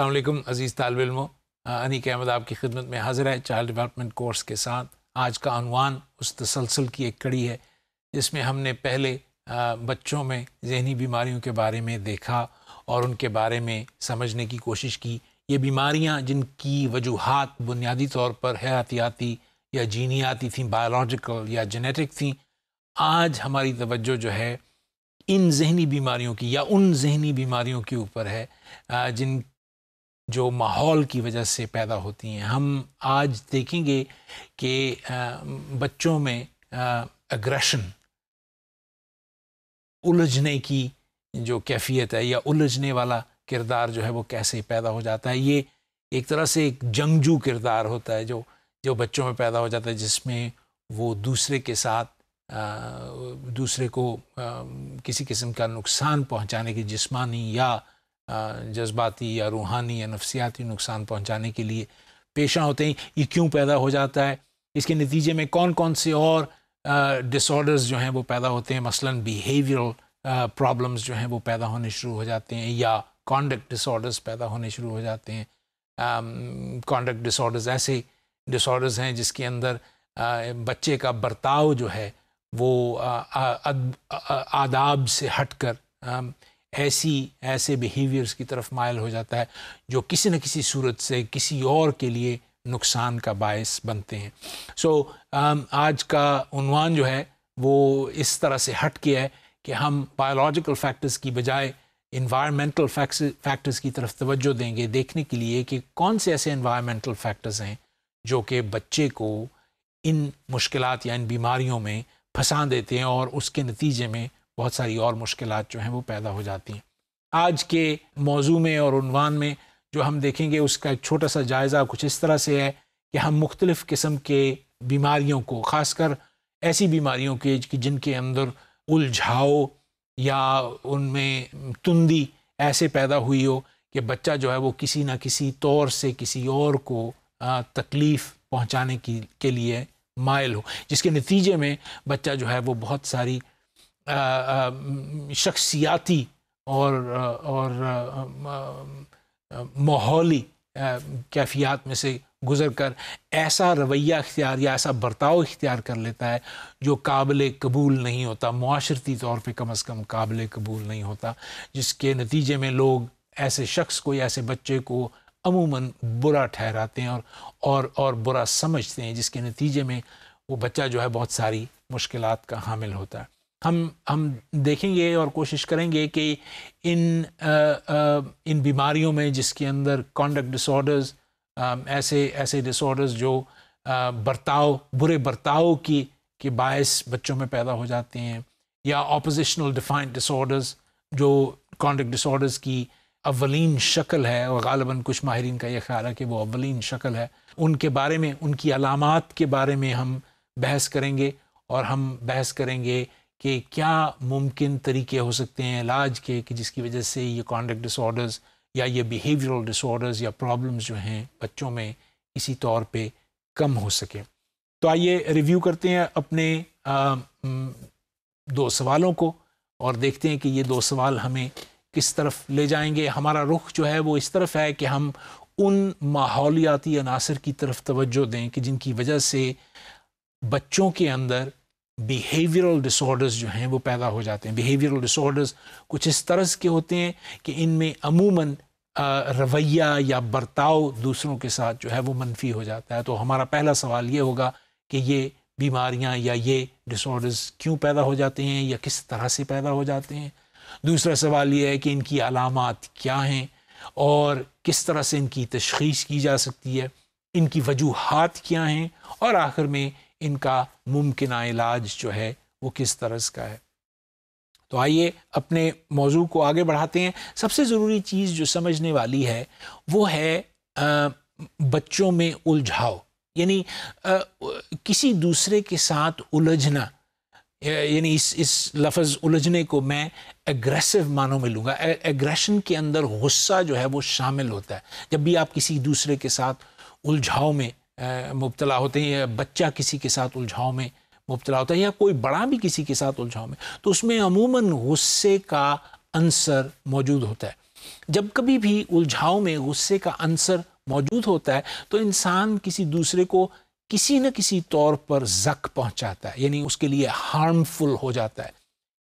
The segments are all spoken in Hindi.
अस्सलाम अज़ीज़ तालब अनी अहमद आपकी खिदमत में हाजिर है चाइल्ड डेवलपमेंट कोर्स के साथ आज का अनवान उस तसलसल की एक कड़ी है जिसमें हमने पहले uh, बच्चों में जहनी बीमारियों के बारे में देखा और उनके बारे में समझने की कोशिश की ये बीमारियाँ जिनकी वजूहत बुनियादी तौर पर हयातियाती या जीनियाती थी बायोलॉजिकल या जेनेटिक थी आज हमारी तवज्जो जो है इन जहनी बीमारियों की या उन जहनी बीमारियों के ऊपर है uh, जिन जो माहौल की वजह से पैदा होती हैं हम आज देखेंगे कि बच्चों में अग्रेशन उलझने की जो कैफियत है या उलझने वाला किरदार जो है वो कैसे पैदा हो जाता है ये एक तरह से एक जंगजू किरदार होता है जो जो बच्चों में पैदा हो जाता है जिसमें वो दूसरे के साथ आ, दूसरे को आ, किसी किस्म का नुकसान पहुंचाने की जिस्मानी या जज्बाती या रूहानी या नफसियाती नुकसान पहुंचाने के लिए पेशा होते हैं ये क्यों पैदा हो जाता है इसके नतीजे में कौन कौन से और डिसऑर्डर्स जो हैं वो पैदा होते हैं मसलन बिहेवियरल प्रॉब्लम्स जो हैं वो पैदा होने शुरू हो जाते हैं या कॉन्डक्ट डिसऑर्डर्स पैदा होने शुरू हो जाते हैं कॉन्डक्ट डिसऑर्डर्स ऐसे डिसऑर्डर्स हैं जिसके अंदर आ, बच्चे का बर्ताव जो है वो आदाब से हटकर ऐसी ऐसे बिहेवियर्स की तरफ मायल हो जाता है जो किसी न किसी सूरत से किसी और के लिए नुकसान का बायस बनते हैं सो so, um, आज का उनवान जो है वो इस तरह से हट के है कि हम बायोलॉजिकल फैक्टर्स की बजाय इन्वायरमेंटल फैक्टर्स की तरफ तवज्जो देंगे देखने के लिए कि कौन से ऐसे इन्वायरमेंटल फैक्टर्स हैं जो कि बच्चे को इन मुश्किल या इन बीमारियों में फंसा देते हैं और उसके नतीजे में बहुत सारी और मुश्किल जो हैं वो पैदा हो जाती हैं आज के मौजू में और उनवान में जो हम देखेंगे उसका एक छोटा सा जायज़ा कुछ इस तरह से है कि हम मुख्तलिफ़ किस्म के बीमारियों को ख़ास कर ऐसी बीमारियों के जिनके अंदर उलझाओ या उनमें तुंदी ऐसे पैदा हुई हो कि बच्चा जो है वो किसी न किसी तौर से किसी और को तकलीफ़ पहुँचाने की के लिए मायल हो जिसके नतीजे में बच्चा जो है वो बहुत सारी शख्सियाती और और माहौली कैफियात में से गुज़र कर ऐसा रवैया अख्तियार या ऐसा बर्ताव इख्तियार कर लेता है जो काबिल कबूल नहीं होता माशरती तौर पर कम अज़ कम काबिल कबूल नहीं होता जिसके नतीजे में लोग ऐसे शख्स को या ऐसे बच्चे को अमूमन बुरा ठहराते हैं और और और बुरा समझते हैं जिसके नतीजे में वो बच्चा जो है बहुत सारी मुश्किल का हामिल होता है हम हम देखेंगे और कोशिश करेंगे कि इन आ, आ, इन बीमारियों में जिसके अंदर कॉन्डक्ट डिसऑर्डर्स ऐसे ऐसे डिसऑर्डर्स जो बर्ताव बुरे बर्ताव की के बायस बच्चों में पैदा हो जाते हैं या ऑपोजिशनल डिफाइंड डिसऑर्डर्स जो कॉन्डक्ट डिसऑर्डर्स की अवलिन शक्ल है और गालबा कुछ माहरीन का यह ख्याल है कि वो अवलिन शक्ल है उनके बारे में उनकी अलामत के बारे में हम बहस करेंगे और हम बहस करेंगे कि क्या मुमकिन तरीके हो सकते हैं इलाज के कि जिसकी वजह से ये कॉन्डक्ट डिसऑर्डर्स या ये बिहेवियरल डिसऑर्डर्स या प्रॉब्लम्स जो हैं बच्चों में इसी तौर पे कम हो सकें तो आइए रिव्यू करते हैं अपने आ, दो सवालों को और देखते हैं कि ये दो सवाल हमें किस तरफ ले जाएंगे हमारा रुख जो है वो इस तरफ है कि हम उन माहौलियाती अनासर की तरफ तवज्जो दें कि जिनकी वजह से बच्चों के अंदर बिहेवियरल डिसऑर्डर्स जो हैं वो पैदा हो जाते हैं बिहेवियरल डिसऑर्डर्स कुछ इस तरह के होते हैं कि इनमें अमूमन रवैया या बर्ताव दूसरों के साथ जो है वो मनफी हो जाता है तो हमारा पहला सवाल ये होगा कि ये बीमारियां या ये डिसऑर्डर्स क्यों पैदा हो जाते हैं या किस तरह से पैदा हो जाते हैं दूसरा सवाल ये है कि इनकी अलामत क्या हैं और किस तरह से इनकी तशखीस की जा सकती है इनकी वजूहत क्या हैं और आखिर में इनका मुमकिन इलाज जो है वो किस तरह का है तो आइए अपने मौजू को आगे बढ़ाते हैं सबसे ज़रूरी चीज़ जो समझने वाली है वो है आ, बच्चों में उलझाओ यानी किसी दूसरे के साथ उलझना यानी इस इस लफज़ उलझने को मैं एग्रेसिव मानों में लूँगा एग्रेशन के अंदर गुस्सा जो है वो शामिल होता है जब भी आप किसी दूसरे के साथ उलझाओ में मुबतला होते हैं या बच्चा किसी के साथ उलझाव में मुबतला होता है या कोई बड़ा भी किसी के साथ उलझाव में तो उसमें अमूमन गुस्से का अंसर मौजूद होता है जब कभी भी उलझाव में गुस्से का अंसर मौजूद होता है तो इंसान किसी दूसरे को किसी न किसी तौर पर जक पहुंचाता है यानी उसके लिए हार्मफुल हो जाता है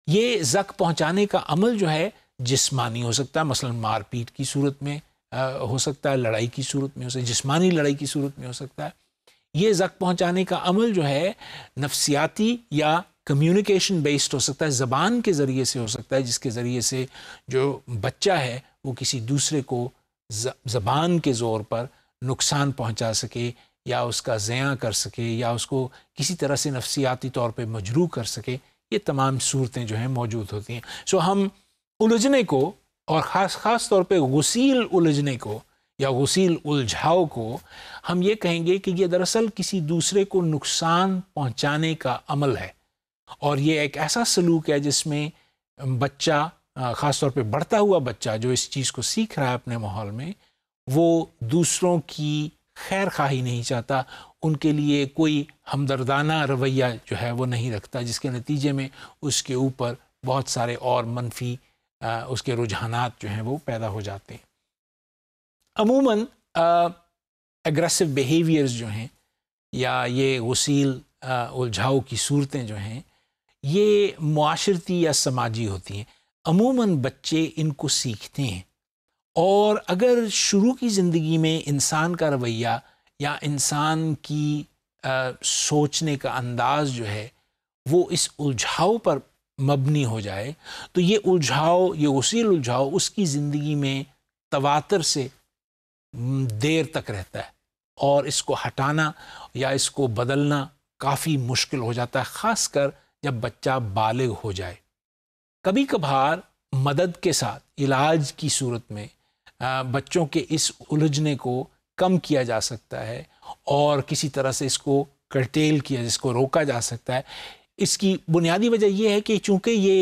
ये जक पहुंचाने का अमल जो है जिस्मानी हो सकता है मसलन मारपीट की सूरत में हो सकता है लड़ाई की सूरत में हो सकता है जिसमानी लड़ाई की सूरत में हो सकता है ये जक पहुँचाने का अमल जो है नफसियाती या कम्युनिकेशन बेस्ड हो सकता है ज़बान के ज़रिए से हो सकता है जिसके ज़रिए से जो बच्चा है वो किसी दूसरे को ज़बान के ज़ोर पर नुकसान पहुँचा सके या उसका जयाँ कर सके या उसको किसी तरह से नफसियाती तौर पर मजरू कर सके ये तमाम सूरतें जो हैं मौजूद होती हैं सो हम उलझने को और ख़ास ख़ास तौर पे गसील उलझने को या गसील उलझाव को हम ये कहेंगे कि ये दरअसल किसी दूसरे को नुकसान पहुंचाने का अमल है और ये एक ऐसा सलूक है जिसमें बच्चा ख़ास तौर पे बढ़ता हुआ बच्चा जो इस चीज़ को सीख रहा है अपने माहौल में वो दूसरों की खैर खाही नहीं चाहता उनके लिए कोई हमदर्दाना रवैया जो है वो नहीं रखता जिसके नतीजे में उसके ऊपर बहुत सारे और मनफी उसके रुझान जो हैं वो पैदा हो जाते हैं अमूमन एग्रेसिव बिहेवियर्स जो हैं या ये वसील उलझाव की सूरतें जो हैं ये माशरती या समाजी होती हैं अमूमन बच्चे इनको सीखते हैं और अगर शुरू की ज़िंदगी में इंसान का रवैया या इंसान की आ, सोचने का अंदाज़ जो है वो इस उलझाव पर मबनी हो जाए तो ये उलझाओ ये उसी उलझाओ उसकी ज़िंदगी में तवातर से देर तक रहता है और इसको हटाना या इसको बदलना काफ़ी मुश्किल हो जाता है ख़ास कर जब बच्चा बालिग हो जाए कभी कभार मदद के साथ इलाज की सूरत में बच्चों के इस उलझने को कम किया जा सकता है और किसी तरह से इसको कर्टेल किया जिसको रोका जा सकता है इसकी बुनियादी वजह यह है कि चूँकि ये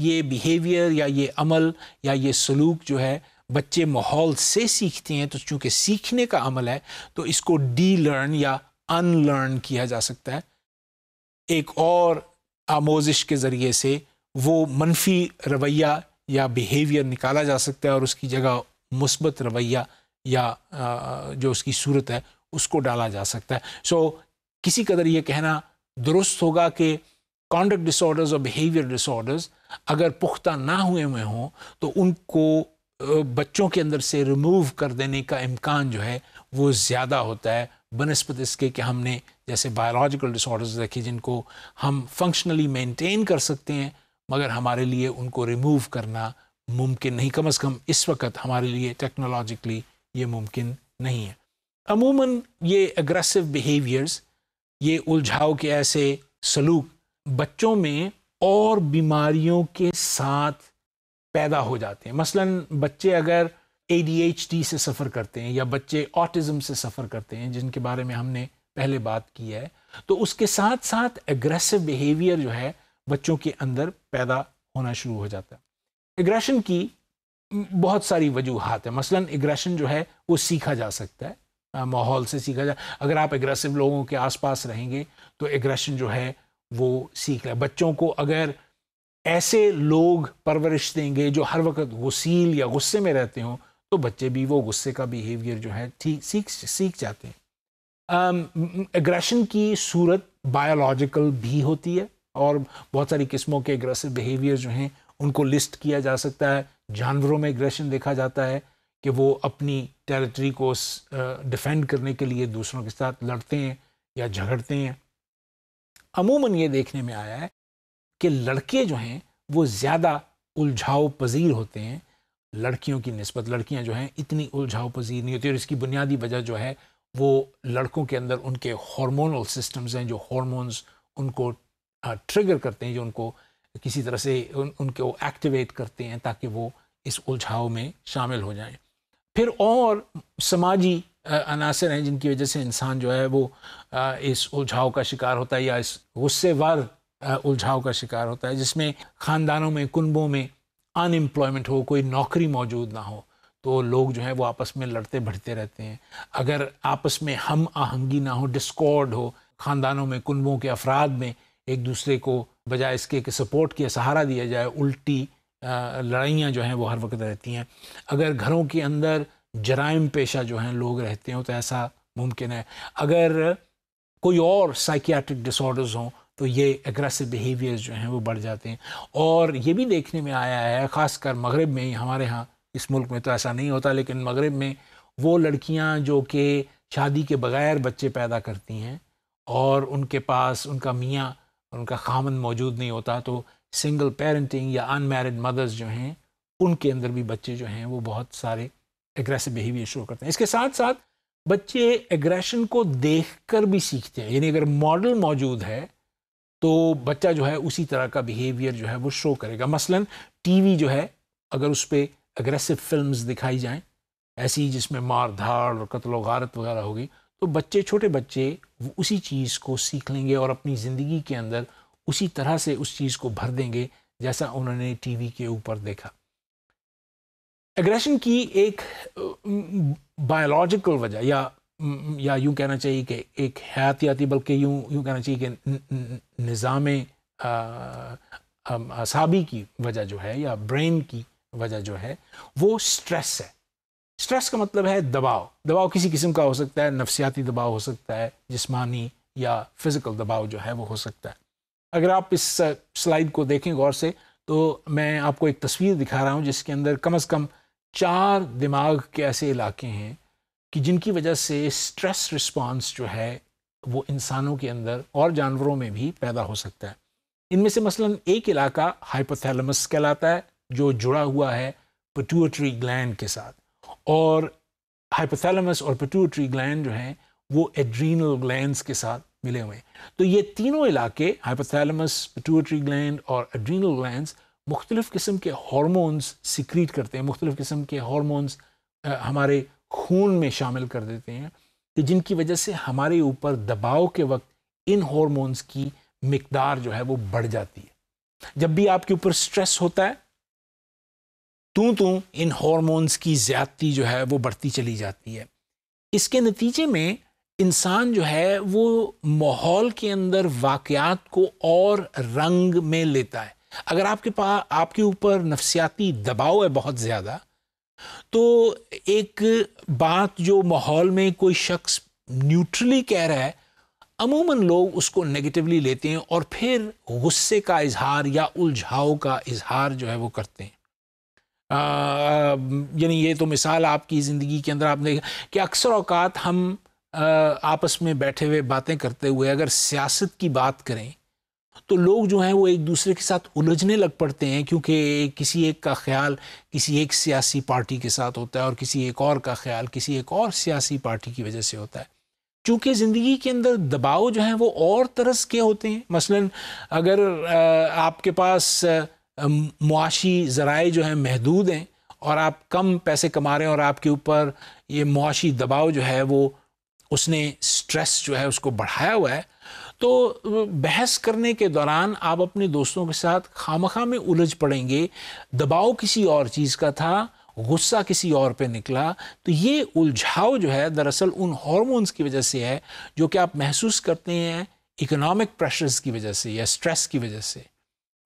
ये बिहेवियर या ये अमल या ये सलूक जो है बच्चे माहौल से सीखते हैं तो चूँकि सीखने का अमल है तो इसको डी लर्न या अनलर्न किया जा सकता है एक और आमोजिश के ज़रिए से वो मनफी रवैया या बिहेवियर निकाला जा सकता है और उसकी जगह मुस्बत रवैया या जो उसकी सूरत है उसको डाला जा सकता है सो so, किसी कदर ये कहना दुरुस्त होगा कि कॉन्डक्ट डिसऑर्डर्स और बिहेवियर डिसऑर्डर्स अगर पुख्ता ना हुए हुए हों तो उनको बच्चों के अंदर से रिमूव कर देने का इम्कान जो है वो ज़्यादा होता है बनस्पत इसके कि हमने जैसे बायोलॉजिकल डिसऑर्डर्स देखे जिनको हम फंक्शनली मेंटेन कर सकते हैं मगर हमारे लिए उनको रिमूव करना मुमकिन नहीं कम अज़ कम इस वक्त हमारे लिए टेक्नोलॉजिकली ये मुमकिन नहीं है अमूमन ये अग्रेसिव बिहेवियर्स ये उलझाव के ऐसे सलूक बच्चों में और बीमारियों के साथ पैदा हो जाते हैं मसलन बच्चे अगर ए से सफ़र करते हैं या बच्चे ऑटिज़म से सफ़र करते हैं जिनके बारे में हमने पहले बात की है तो उसके साथ साथ एग्रेसिव बिहेवियर जो है बच्चों के अंदर पैदा होना शुरू हो जाता है एग्रेशन की बहुत सारी वजूहत है मसलन एग्रेशन जो है वो सीखा जा सकता है माहौल से सीखा जा अगर आप एग्रेसिव लोगों के आसपास रहेंगे तो एग्रेशन जो है वो सीख रहे बच्चों को अगर ऐसे लोग परवरिश देंगे जो हर वक्त गसील या गुस्से में रहते हों तो बच्चे भी वो गुस्से का बिहेवियर जो है ठीक सीख सीख जाते हैं एग्रेशन की सूरत बायोलॉजिकल भी होती है और बहुत सारी किस्मों के एग्रेसिव बिहेवियर जो हैं उनको लिस्ट किया जा सकता है जानवरों में एग्रेशन देखा जाता है कि वो अपनी टेरिटरी को डिफेंड करने के लिए दूसरों के साथ लड़ते हैं या झगड़ते हैं अमूमन ये देखने में आया है कि लड़के जो हैं वो ज़्यादा उलझाव पजीर होते हैं लड़कियों की नस्बत लड़कियां जो हैं इतनी उलझाव पजीर नहीं होती और इसकी बुनियादी वजह जो है वो लड़कों के अंदर उनके हार्मोनल सिस्टम्स हैं जो हार्मोन्स उनको ट्रिगर करते हैं जो उनको किसी तरह से उन, उनको एक्टिवेट करते हैं ताकि वो इस उलझाव में शामिल हो जाएं फिर और समाजी અ અને આ સરેજ એનજી ની وجہ સે انسان જો હે વો આ ઇસ ઉઝહાઉ કા શિકાર હોતા હૈ યા ઇસ ગુસ્સેવર ઉલઝાવ કા શિકાર હોતા હૈ જિસમે ખાનદાનો મે કુંબો મે અનએમ્પ્લોયમેન્ટ હો કોઈ નોકરી મોજૂદ ના હો તો લોગ જો હે વો આપસ મે લડતે ભડતે રહેતે હે અગર આપસ મે હમ આહંગી ના હો ડિસ્કોર્ડ હો ખાનદાનો મે કુંબો કે અફરાદ મે એક દુસરે કો બજા યે કે સપોર્ટ કે સહારા દિયા જાય ઉલટી લડાઈયા જો હે વો હર વક્ત રહેતી હૈ અગર ઘરો કે અંદર जराइम पेशा जो हैं लोग रहते हो तो ऐसा मुमकिन है अगर कोई और साइकियाट्रिक डिसऑर्डर्स हों तो ये एग्रेसिव बिहेवियर्स जो हैं वो बढ़ जाते हैं और ये भी देखने में आया है ख़ासकर मगरब में हमारे यहाँ इस मुल्क में तो ऐसा नहीं होता लेकिन मगरब में वो लड़कियाँ जो कि शादी के बग़ैर बच्चे पैदा करती हैं और उनके पास उनका मियाँ उनका खामन मौजूद नहीं होता तो सिंगल पेरेंटिंग या अनमेरिड मदर्स जो हैं उनके अंदर भी बच्चे जो हैं वो बहुत सारे एग्रेसिव बिहेवियर शुरू करते हैं इसके साथ साथ बच्चे एग्रेशन को कर भी सीखते हैं यानी अगर मॉडल मौजूद है तो बच्चा जो है उसी तरह का बिहेवियर जो है वो शो करेगा मसलन टीवी जो है अगर उस पर एग्रेसिव फिल्म दिखाई जाएँ ऐसी जिसमें मार धाड़ और कत्लो गारत वगैरह होगी तो बच्चे छोटे बच्चे उसी चीज़ को सीख लेंगे और अपनी ज़िंदगी के अंदर उसी तरह से उस चीज़ को भर देंगे जैसा उन्होंने टीवी के ऊपर देखा एग्रेशन की एक बायोलॉजिकल uh, mm, वजह या mm, या यूँ कहना चाहिए कि एक हयातियाती बल्कि यूँ यूँ कहना चाहिए कि निज़ाम असाबी uh, um, uh, की वजह जो है या ब्रेन की वजह जो है वो स्ट्रेस है स्ट्रेस का मतलब है दबाव दबाव किसी किस्म का हो सकता है नफसियाती दबाव हो सकता है जिस्मानी या फिज़िकल दबाव जो है वो हो सकता है अगर आप इस स्लाइड को देखें गौर से तो मैं आपको एक तस्वीर दिखा रहा हूँ जिसके अंदर कम अज़ कम चार दिमाग के ऐसे इलाके हैं कि जिनकी वजह से स्ट्रेस रिस्पांस जो है वो इंसानों के अंदर और जानवरों में भी पैदा हो सकता है इनमें से मसलन एक इलाका हाइपोथैलमस कहलाता है जो जुड़ा हुआ है पटूटरी ग्लैंड के साथ और हाइपोथैलमस और पटूटरी ग्लैंड जो हैं वो एड्रीनल ग्लैंड के साथ मिले हुए हैं तो ये तीनों इलाके हाइपोथैलमस पटूटरी ग्लैंड और एड्रीनल ग्लैंड मुख्तलिफ़ किस्म के हॉर्मोन्स सिक्रीट करते हैं मुख्तलिफ़ किस्म के हॉर्मोन्स हमारे खून में शामिल कर देते हैं कि जिनकी वजह से हमारे ऊपर दबाव के वक्त इन हॉर्मोन्स की मकदार जो है वो बढ़ जाती है जब भी आपके ऊपर स्ट्रेस होता है तू तू इन हॉर्मोन्स की ज़्यादती जो है वो बढ़ती चली जाती है इसके नतीजे में इंसान जो है वो माहौल के अंदर वाक़ात को और रंग में लेता है अगर आपके पास आपके ऊपर नफसियाती दबाव है बहुत ज़्यादा तो एक बात जो माहौल में कोई शख्स न्यूट्रली कह रहा है अमूमन लोग उसको नेगेटिवली लेते हैं और फिर गुस्से का इजहार या उलझाव का इजहार जो है वो करते हैं यानी ये तो मिसाल आपकी ज़िंदगी के अंदर आपने देखा कि अक्सर अवकात हम आ, आपस में बैठे हुए बातें करते हुए अगर सियासत की बात करें तो लोग जो हैं वो एक दूसरे के साथ उलझने लग पड़ते हैं क्योंकि किसी एक का ख्याल किसी एक सियासी पार्टी के साथ होता है और किसी एक और का ख्याल किसी एक और सियासी पार्टी की वजह से होता है चूँकि ज़िंदगी के अंदर दबाव जो हैं वो और तरस के होते हैं मसलन अगर आपके पास मुआशी ज़राए जो हैं महदूद हैं और आप कम पैसे कमा रहे हैं और आपके ऊपर ये मुआशी दबाव जो है वो उसने स्ट्रेस जो है उसको बढ़ाया हुआ है तो बहस करने के दौरान आप अपने दोस्तों के साथ खामखा में उलझ पड़ेंगे दबाव किसी और चीज़ का था गुस्सा किसी और पे निकला तो ये उलझाव जो है दरअसल उन हॉर्मोन्स की वजह से है जो कि आप महसूस करते हैं इकोनॉमिक प्रेशर्स की वजह से या स्ट्रेस की वजह से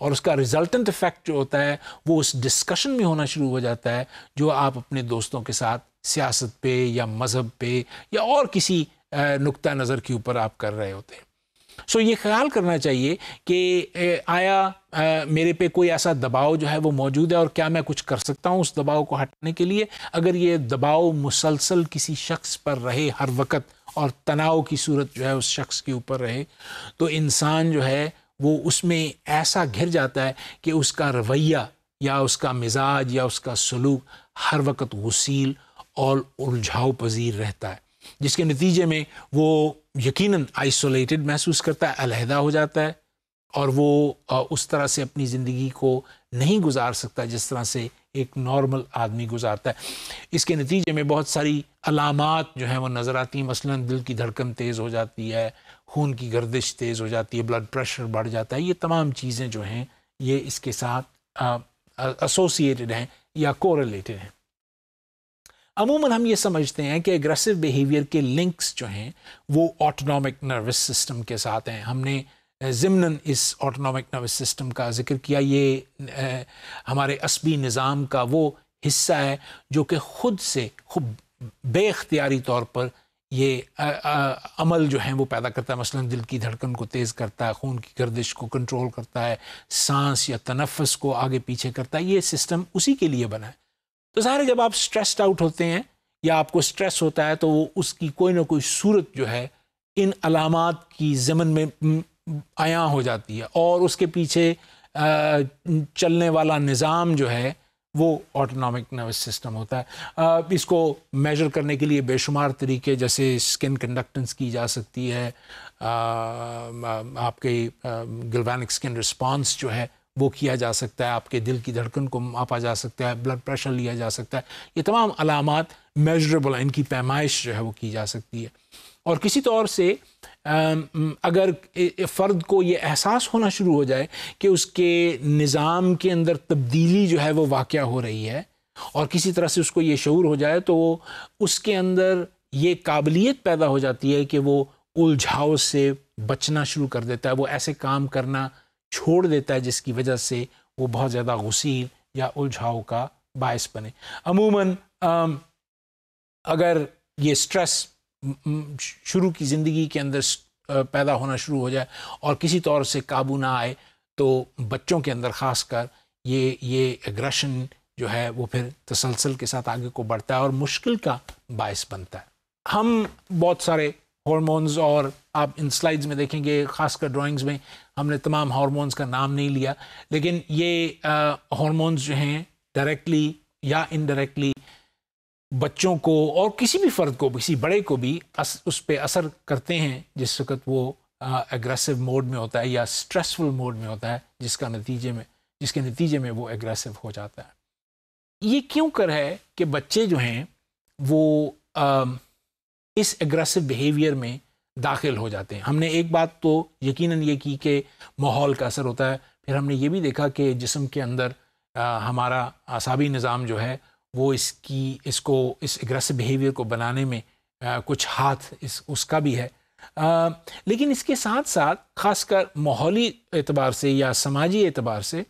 और उसका रिजल्टेंट इफेक्ट जो होता है वो उस डिस्कशन में होना शुरू हो जाता है जो आप अपने दोस्तों के साथ सियासत पे या मज़हब पे या और किसी नुक्ता नज़र के ऊपर आप कर रहे होते हैं सो ये ख्याल करना चाहिए कि आया आ, मेरे पे कोई ऐसा दबाव जो है वो मौजूद है और क्या मैं कुछ कर सकता हूँ उस दबाव को हटने के लिए अगर ये दबाव मुसलसल किसी शख्स पर रहे हर वक्त और तनाव की सूरत जो है उस शख्स के ऊपर रहे तो इंसान जो है वो उसमें ऐसा घिर जाता है कि उसका रवैया या उसका मिजाज या उसका सलूक हर वक्त वसील और उलझाव पजीर रहता है जिसके नतीजे में वो यकीन आइसोलेटेड महसूस करता है अलहदा हो जाता है और वो उस तरह से अपनी ज़िंदगी को नहीं गुजार सकता जिस तरह से एक नॉर्मल आदमी गुजारता है इसके नतीजे में बहुत सारी अलामत जो हैं वो नज़र आती हैं मसला दिल की धड़कन तेज़ हो जाती है खून की गर्दिश तेज़ हो जाती है ब्लड प्रेशर बढ़ जाता है ये तमाम चीज़ें जो हैं ये इसके साथ एसोसिएटेड हैं या कोरिलेटेड हैं अमूमन हम ये समझते हैं कि एग्रेसिव बिहेवियर के लिंक्स जो हैं वो ऑटोनॉमिक नर्वस सिस्टम के साथ हैं हमने ज़िमनन इस ऑटोनॉमिक नर्वस सिस्टम का जिक्र किया ये हमारे असबी निज़ाम का वो हिस्सा है जो कि ख़ुद से खूब बेख्तियारी तौर पर ये आ, आ, अमल जो है वो पैदा करता है मसलन दिल की धड़कन को तेज़ करता है खून की गर्दिश को कंट्रोल करता है सांस या तनफ़स को आगे पीछे करता है ये सिस्टम उसी के लिए बना है तो सारे जब आप स्ट्रेस्ड आउट होते हैं या आपको स्ट्रेस होता है तो वो उसकी कोई ना कोई सूरत जो है इन अलामत की ज़मन में आया हो जाती है और उसके पीछे चलने वाला निज़ाम जो है वो ऑटोनॉमिक नर्वस सिस्टम होता है इसको मेजर करने के लिए बेशुमार तरीके जैसे स्किन कंडक्टेंस की जा सकती है आपके गल्वानिक स्किन रिस्पांस जो है वो किया जा सकता है आपके दिल की धड़कन को मापा जा सकता है ब्लड प्रेशर लिया जा सकता है ये तमाम अलामत मेजरेबल इनकी पैमाइश जो है वो की जा सकती है और किसी तौर से अगर फ़र्द को ये एहसास होना शुरू हो जाए कि उसके निज़ाम के अंदर तब्दीली जो है वो वाक़ हो रही है और किसी तरह से उसको ये शूर हो जाए तो उसके अंदर ये काबिलियत पैदा हो जाती है कि वो उलझाव से बचना शुरू कर देता है वो ऐसे काम करना छोड़ देता है जिसकी वजह से वो बहुत ज़्यादा गुसील या उलझाव का बायस बने अमूमन अगर ये स्ट्रेस शुरू की ज़िंदगी के अंदर पैदा होना शुरू हो जाए और किसी तौर से काबू ना आए तो बच्चों के अंदर ख़ास कर ये ये एग्रेशन जो है वो फिर तसलसल के साथ आगे को बढ़ता है और मुश्किल का बायस बनता है हम बहुत सारे हॉर्मोन्स और आप इन स्लाइड्स में देखेंगे ख़ासकर ड्राइंग्स में हमने तमाम हारमोन्स का नाम नहीं लिया लेकिन ये हारमोन्स जो हैं डायरेक्टली या इनडायरेक्टली बच्चों को और किसी भी फ़र्द को किसी बड़े को भी अस, उस पर असर करते हैं जिस वक्त वो एग्रेसिव मोड में होता है या स्ट्रेसफुल मोड में होता है जिसका नतीजे में जिसके नतीजे में वो एग्रेसिव हो जाता है ये क्यों कर है कि बच्चे जो हैं वो आ, इस एग्रेसिव बिहेवियर में दाखिल हो जाते हैं हमने एक बात तो यकीनन ये की कि माहौल का असर होता है फिर हमने ये भी देखा कि जिसम के अंदर आ, हमारा आसाबी निज़ाम जो है वो इसकी इसको इस एग्रेसिव बिहेवियर को बनाने में आ, कुछ हाथ इस उसका भी है आ, लेकिन इसके साथ साथ खासकर माहौली एतबार से या समाजी एतबार से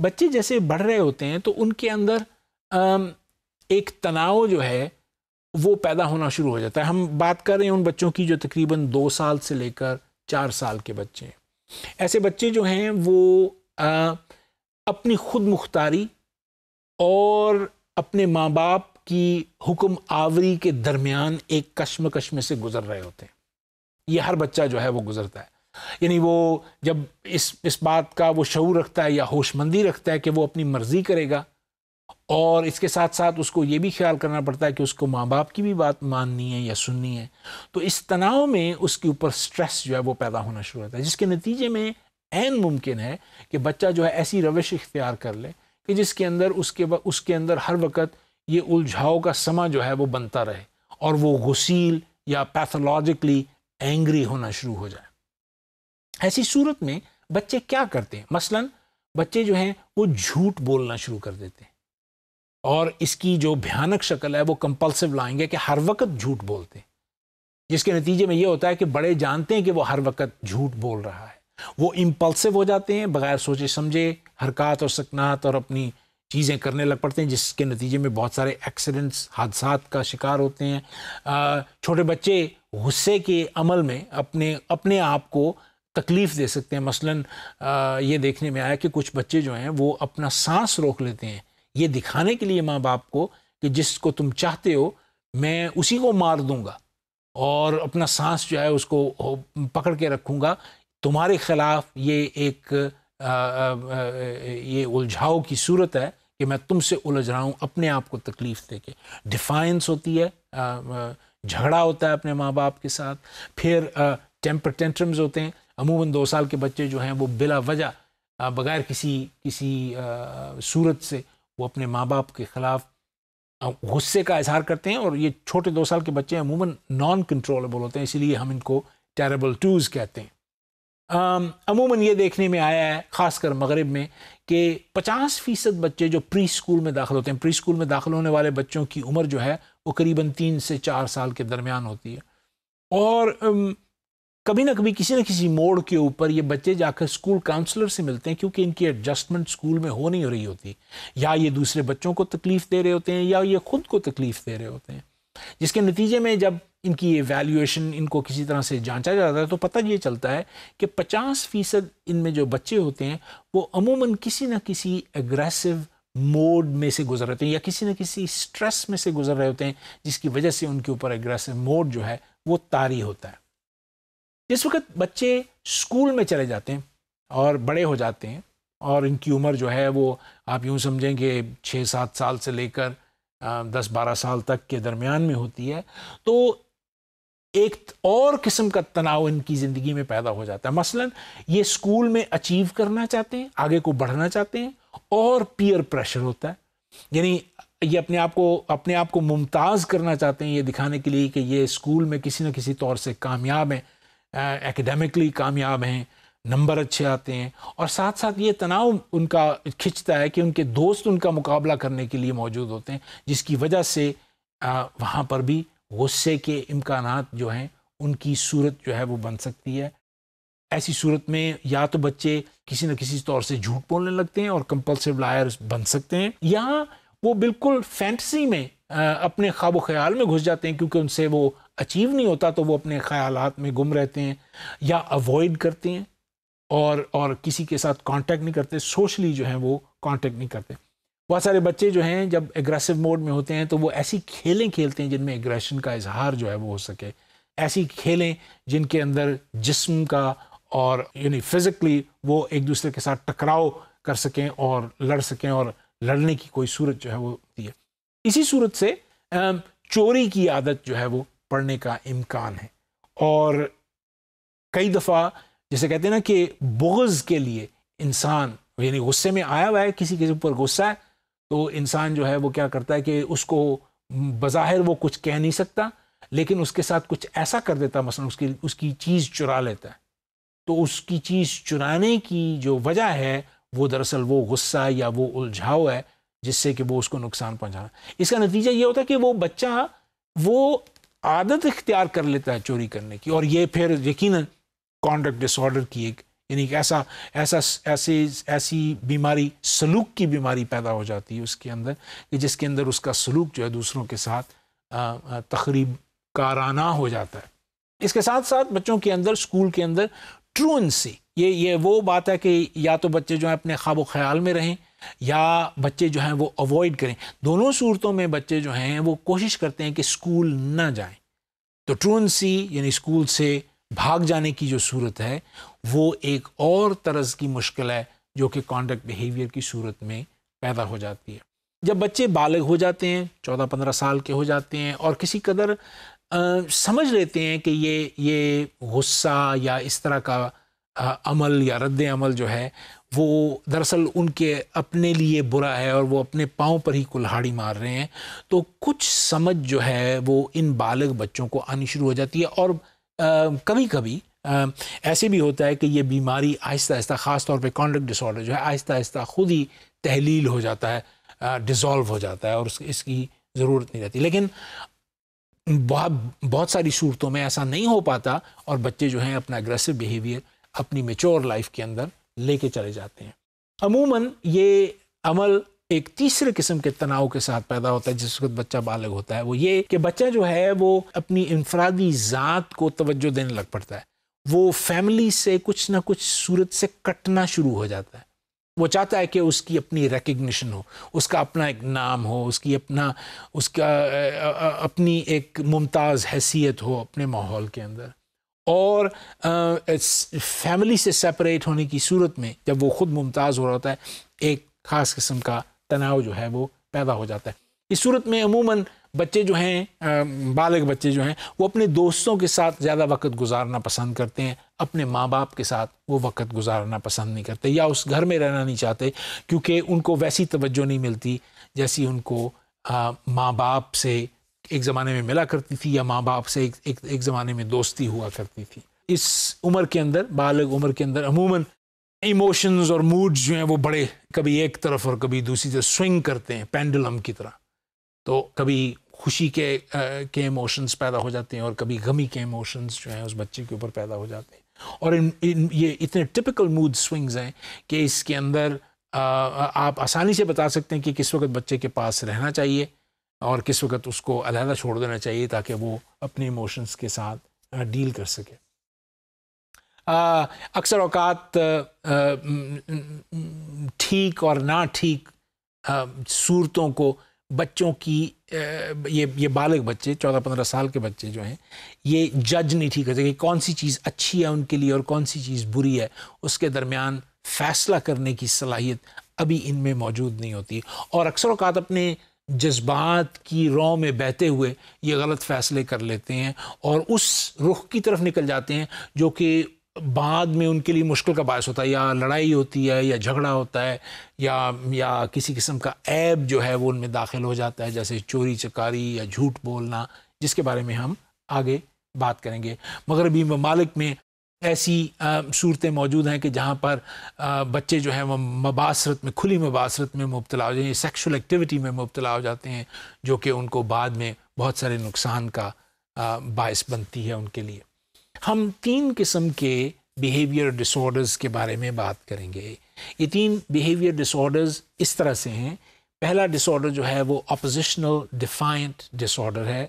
बच्चे जैसे बढ़ रहे होते हैं तो उनके अंदर आ, एक तनाव जो है वो पैदा होना शुरू हो जाता है हम बात कर रहे हैं उन बच्चों की जो तकरीबन दो साल से लेकर चार साल के बच्चे हैं ऐसे बच्चे जो हैं वो आ, अपनी खुद मुख्तारी और अपने माँ बाप की हुक्म आवरी के दरमियान एक कश्मकश में से गुजर रहे होते हैं ये हर बच्चा जो है वो गुजरता है यानी वो जब इस इस बात का वो शऊर रखता है या होशमंदी रखता है कि वो अपनी मर्ज़ी करेगा और इसके साथ साथ उसको ये भी ख्याल करना पड़ता है कि उसको माँ बाप की भी बात माननी है या सुननी है तो इस तनाव में उसके ऊपर स्ट्रेस जो है वो पैदा होना शुरू होता है जिसके नतीजे में एन मुमकिन है कि बच्चा जो है ऐसी रविश इख्तियार कर ले कि जिसके अंदर उसके उसके अंदर हर वक्त ये उलझाओ का समा जो है वो बनता रहे और वो गसील या पैथोलॉजिकली एंग्री होना शुरू हो जाए ऐसी सूरत में बच्चे क्या करते हैं मसलन बच्चे जो हैं वो झूठ बोलना शुरू कर देते हैं और इसकी जो भयानक शक्ल है वो कंपल्सिव लाएंगे कि हर वक्त झूठ बोलते हैं जिसके नतीजे में ये होता है कि बड़े जानते हैं कि वो हर वक्त झूठ बोल रहा है वो इम्पल्सिव हो जाते हैं बगैर सोचे समझे हरकत और सकनात और अपनी चीज़ें करने लग पड़ते हैं जिसके नतीजे में बहुत सारे एक्सीडेंट्स हादसा का शिकार होते हैं छोटे बच्चे गुस्से के अमल में अपने अपने आप को तकलीफ़ दे सकते हैं मसलन ये देखने में आया कि कुछ बच्चे जो हैं वो अपना सांस रोक लेते हैं ये दिखाने के लिए माँ बाप को कि जिसको तुम चाहते हो मैं उसी को मार दूंगा और अपना सांस जो है उसको पकड़ के रखूंगा तुम्हारे खिलाफ ये एक आ, आ, आ, ये उलझाओ की सूरत है कि मैं तुमसे उलझ रहा हूँ अपने आप को तकलीफ़ दे के डिफाइंस होती है झगड़ा होता है अपने माँ बाप के साथ फिर टेम्पर टेंट्रम्स होते हैं अमूमन दो साल के बच्चे जो हैं वो बिला वजह बगैर किसी किसी सूरत से वो अपने माँ बाप के ख़िलाफ़ गुस्से का इजहार करते हैं और ये छोटे दो साल के बच्चे अमूमन नॉन कंट्रोलेबल होते हैं इसीलिए हम इनको टेरेबल टूज़ कहते हैं अमूमन ये देखने में आया है ख़ासकर मगरब में कि 50 फ़ीसद बच्चे जो प्री स्कूल में दाखिल होते हैं प्री स्कूल में दाखिल होने वाले बच्चों की उम्र जो है वो करीबन तीन से चार साल के दरमियान होती है और कभी ना कभी किसी न किसी मोड़ के ऊपर ये बच्चे जाकर स्कूल काउंसलर से मिलते हैं क्योंकि इनकी एडजस्टमेंट स्कूल में हो नहीं रही होती या ये दूसरे बच्चों को तकलीफ़ दे रहे होते हैं या ये खुद को तकलीफ़ दे रहे होते हैं जिसके नतीजे में जब इनकी एवेल्यूएशन इनको किसी तरह से जांचा जाता है तो पता ये चलता है कि 50 फीसद इनमें जो बच्चे होते हैं वो अमूमन किसी न किसी एग्रेसिव मोड में से गुजर रहे हैं या किसी न किसी स्ट्रेस में से गुजर रहे होते हैं जिसकी वजह से उनके ऊपर एग्रेसिव मोड जो है वो तारी होता है जिस वक्त बच्चे स्कूल में चले जाते हैं और बड़े हो जाते हैं और इनकी उम्र जो है वो आप यूँ समझें कि छः सात साल से लेकर दस बारह साल तक के दरमियान में होती है तो एक और किस्म का तनाव इनकी ज़िंदगी में पैदा हो जाता है मसलन ये स्कूल में अचीव करना चाहते हैं आगे को बढ़ना चाहते हैं और पीयर प्रेशर होता है यानी ये अपने आप को अपने आप को मुमताज़ करना चाहते हैं ये दिखाने के लिए कि ये स्कूल में किसी न किसी तौर से कामयाब हैं एकेडमिकली कामयाब हैं नंबर अच्छे आते हैं और साथ साथ ये तनाव उनका खिंचता है कि उनके दोस्त उनका मुकाबला करने के लिए मौजूद होते हैं जिसकी वजह से वहाँ पर भी गुस्से के इम्कान जो हैं उनकी सूरत जो है वो बन सकती है ऐसी सूरत में या तो बच्चे किसी न किसी तौर से झूठ बोलने लगते हैं और कंपल्सिव लायर बन सकते हैं या वो बिल्कुल फैंटसी में अपने ख्वाब ख्याल में घुस जाते हैं क्योंकि उनसे वो अचीव नहीं होता तो वो अपने ख्याल में गुम रहते हैं या अवॉइड करते हैं और और किसी के साथ कांटेक्ट नहीं करते सोशली जो हैं वो कांटेक्ट नहीं करते बहुत सारे बच्चे जो हैं जब एग्रेसिव मोड में होते हैं तो वो ऐसी खेलें खेलते हैं जिनमें एग्रेशन का इजहार जो है वो हो सके ऐसी खेलें जिनके अंदर जिस्म का और यानी फिज़िकली वो एक दूसरे के साथ टकराव कर सकें और लड़ सकें और लड़ने की कोई सूरत जो है वो होती है इसी सूरत से चोरी की आदत जो है वो पढ़ने का इम्कान है और कई दफ़ा जैसे कहते हैं ना कि बोगज़ के लिए इंसान यानी गुस्से में आया हुआ है किसी के ऊपर गुस्सा है तो इंसान जो है वो क्या करता है कि उसको बज़ाहिर वो कुछ कह नहीं सकता लेकिन उसके साथ कुछ ऐसा कर देता मसलन उसकी उसकी चीज़ चुरा लेता है तो उसकी चीज़ चुराने की जो वजह है वो दरअसल वो गुस्सा या वो उलझाव है जिससे कि वो उसको नुकसान पहुँचाना इसका नतीजा ये होता है कि वो बच्चा वो आदत इख्तियार कर लेता है चोरी करने की और ये फिर यकीन कॉन्डक्ट डिसऑर्डर की एक यानी ऐसा ऐसा ऐसे ऐसी बीमारी सलूक की बीमारी पैदा हो जाती है उसके अंदर कि जिसके अंदर उसका सलूक जो है दूसरों के साथ तकरीब काराना हो जाता है इसके साथ साथ बच्चों के अंदर स्कूल के अंदर ट्रूनसी ये ये वो बात है कि या तो बच्चे जो है अपने ख्वाब ख्याल में रहें या बच्चे जो हैं वो अवॉइड करें दोनों सूरतों में बच्चे जो हैं वो कोशिश करते हैं कि स्कूल ना जाएं तो ट्रूनसी यानी स्कूल से भाग जाने की जो सूरत है वो एक और तरज की मुश्किल है जो कि कॉन्डक्ट बिहेवियर की सूरत में पैदा हो जाती है जब बच्चे बालग हो जाते हैं चौदह पंद्रह साल के हो जाते हैं और किसी कदर आ, समझ लेते हैं कि ये ये गुस्सा या इस तरह का आ, अमल या रद्द अमल जो है वो दरअसल उनके अपने लिए बुरा है और वो अपने पाँव पर ही कुल्हाड़ी मार रहे हैं तो कुछ समझ जो है वो इन बालक बच्चों को आनी शुरू हो जाती है और आ, कभी कभी आ, ऐसे भी होता है कि ये बीमारी आहिस्ता आहिस्ता ख़ास तौर पे कॉन्डक्ट डिसऑर्डर जो है आहिस्ता आहिस्ता खुद ही तहलील हो जाता है डिज़ोल्व हो जाता है और इसकी ज़रूरत नहीं रहती लेकिन बहुत बहुत सारी सूरतों में ऐसा नहीं हो पाता और बच्चे जो हैं अपना अग्रेसिव बिहेवियर अपनी मेच्योर लाइफ के अंदर लेके चले जाते हैं अमूमन ये अमल एक तीसरे किस्म के तनाव के साथ पैदा होता है जिस वक्त बच्चा बालग होता है वो ये कि बच्चा जो है वो अपनी इनफरादी ज़ात को तवज्जो देने लग पड़ता है वो फैमिली से कुछ ना कुछ सूरत से कटना शुरू हो जाता है वो चाहता है कि उसकी अपनी रिकग्निशन हो उसका अपना एक नाम हो उसकी अपना उसका अपनी एक मुमताज़ हैसियत हो अपने माहौल के अंदर और फैमिली से सेपरेट होने की सूरत में जब वो ख़ुद मुमताज़ हो रहा होता है एक ख़ास किस्म का तनाव जो है वो पैदा हो जाता है इस सूरत में अमूमन बच्चे जो हैं बालग बच्चे जो हैं वो अपने दोस्तों के साथ ज़्यादा वक्त गुजारना पसंद करते हैं अपने माँ बाप के साथ वो वक्त गुजारना पसंद नहीं करते या उस घर में रहना नहीं चाहते क्योंकि उनको वैसी तवज्जो नहीं मिलती जैसी उनको माँ बाप से एक ज़माने में मिला करती थी या माँ बाप से एक एक, एक ज़माने में दोस्ती हुआ करती थी इस उम्र के अंदर बालग उम्र के अंदर अमूमन इमोशंस और मूड्स जो हैं वो बड़े कभी एक तरफ और कभी दूसरी तरफ स्विंग करते हैं पेंडुलम की तरह तो कभी खुशी के आ, के इमोशंस पैदा हो जाते हैं और कभी गमी के इमोशंस जो हैं उस बच्चे के ऊपर पैदा हो जाते हैं और इन, इन ये इतने टिपिकल मूड स्विंग्स हैं कि इसके अंदर आ, आप आसानी से बता सकते हैं कि किस वक्त बच्चे के पास रहना चाहिए और किस वक्त उसको अलहदा छोड़ देना चाहिए ताकि वो अपने इमोशंस के साथ डील कर सके अक्सर अवकात ठीक और ना ठीक सूरतों को बच्चों की ये ये बालक बच्चे चौदह पंद्रह साल के बच्चे जो हैं ये जज नहीं ठीक करते कि कौन सी चीज़ अच्छी है उनके लिए और कौन सी चीज़ बुरी है उसके दरमियान फ़ैसला करने की सलाहियत अभी इनमें मौजूद नहीं होती और अक्सर अवकात अपने जज्बात की रौ में बहते हुए ये गलत फ़ैसले कर लेते हैं और उस रुख की तरफ निकल जाते हैं जो कि बाद में उनके लिए मुश्किल का बायस होता है या लड़ाई होती है या झगड़ा होता है या या किसी किस्म का ऐब जो है वो उनमें दाखिल हो जाता है जैसे चोरी चकारी या झूठ बोलना जिसके बारे में हम आगे बात करेंगे मगरबी ममालिक में ऐसी सूरतें मौजूद हैं कि जहाँ पर आ, बच्चे जो हैं वो मबासरत में खुली मबासरत में मुबतला हो जाए सेक्शुअल एक्टिविटी में मुबतला हो जाते हैं जो कि उनको बाद में बहुत सारे नुकसान का आ, बायस बनती है उनके लिए हम तीन किस्म के बिहेवियर डिसऑर्डर्स के बारे में बात करेंगे ये तीन बिहेवियर डिसऑर्डर्स इस तरह से हैं पहला डिसऑर्डर जो है वो अपोजिशनल डिफाइंट डिसऑर्डर है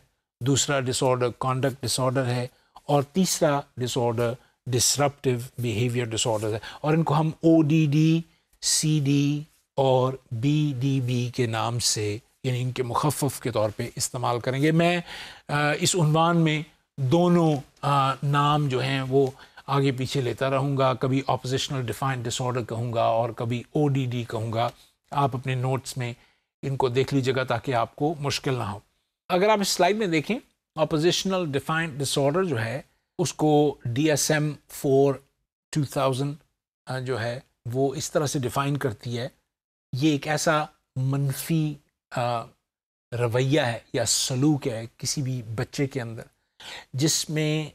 दूसरा डिसऑर्डर कॉन्डक्ट डिसऑर्डर है और तीसरा डिसऑर्डर डिसरप्टिव बिहेवियर डिसऑर्डर है और इनको हम O D D C D और बी डी बी के नाम से यानी इनके मुखफ़ के तौर पे इस्तेमाल करेंगे मैं इस उनवान में दोनों नाम जो हैं वो आगे पीछे लेता रहूँगा कभी ऑपोजिशनल डिफाइंड डिसऑर्डर कहूँगा और कभी ओ डी डी कहूँगा आप अपने नोट्स में इनको देख लीजिएगा ताकि आपको मुश्किल ना हो अगर आप इस स्लाइड में देखें ऑपोजिशनल डिफाइंड डिसऑर्डर जो है उसको D S M four two thousand जो है वो इस तरह से डिफ़ाइन करती है ये एक ऐसा मनफी रवैया है या सलूक है किसी भी बच्चे के अंदर जिसमें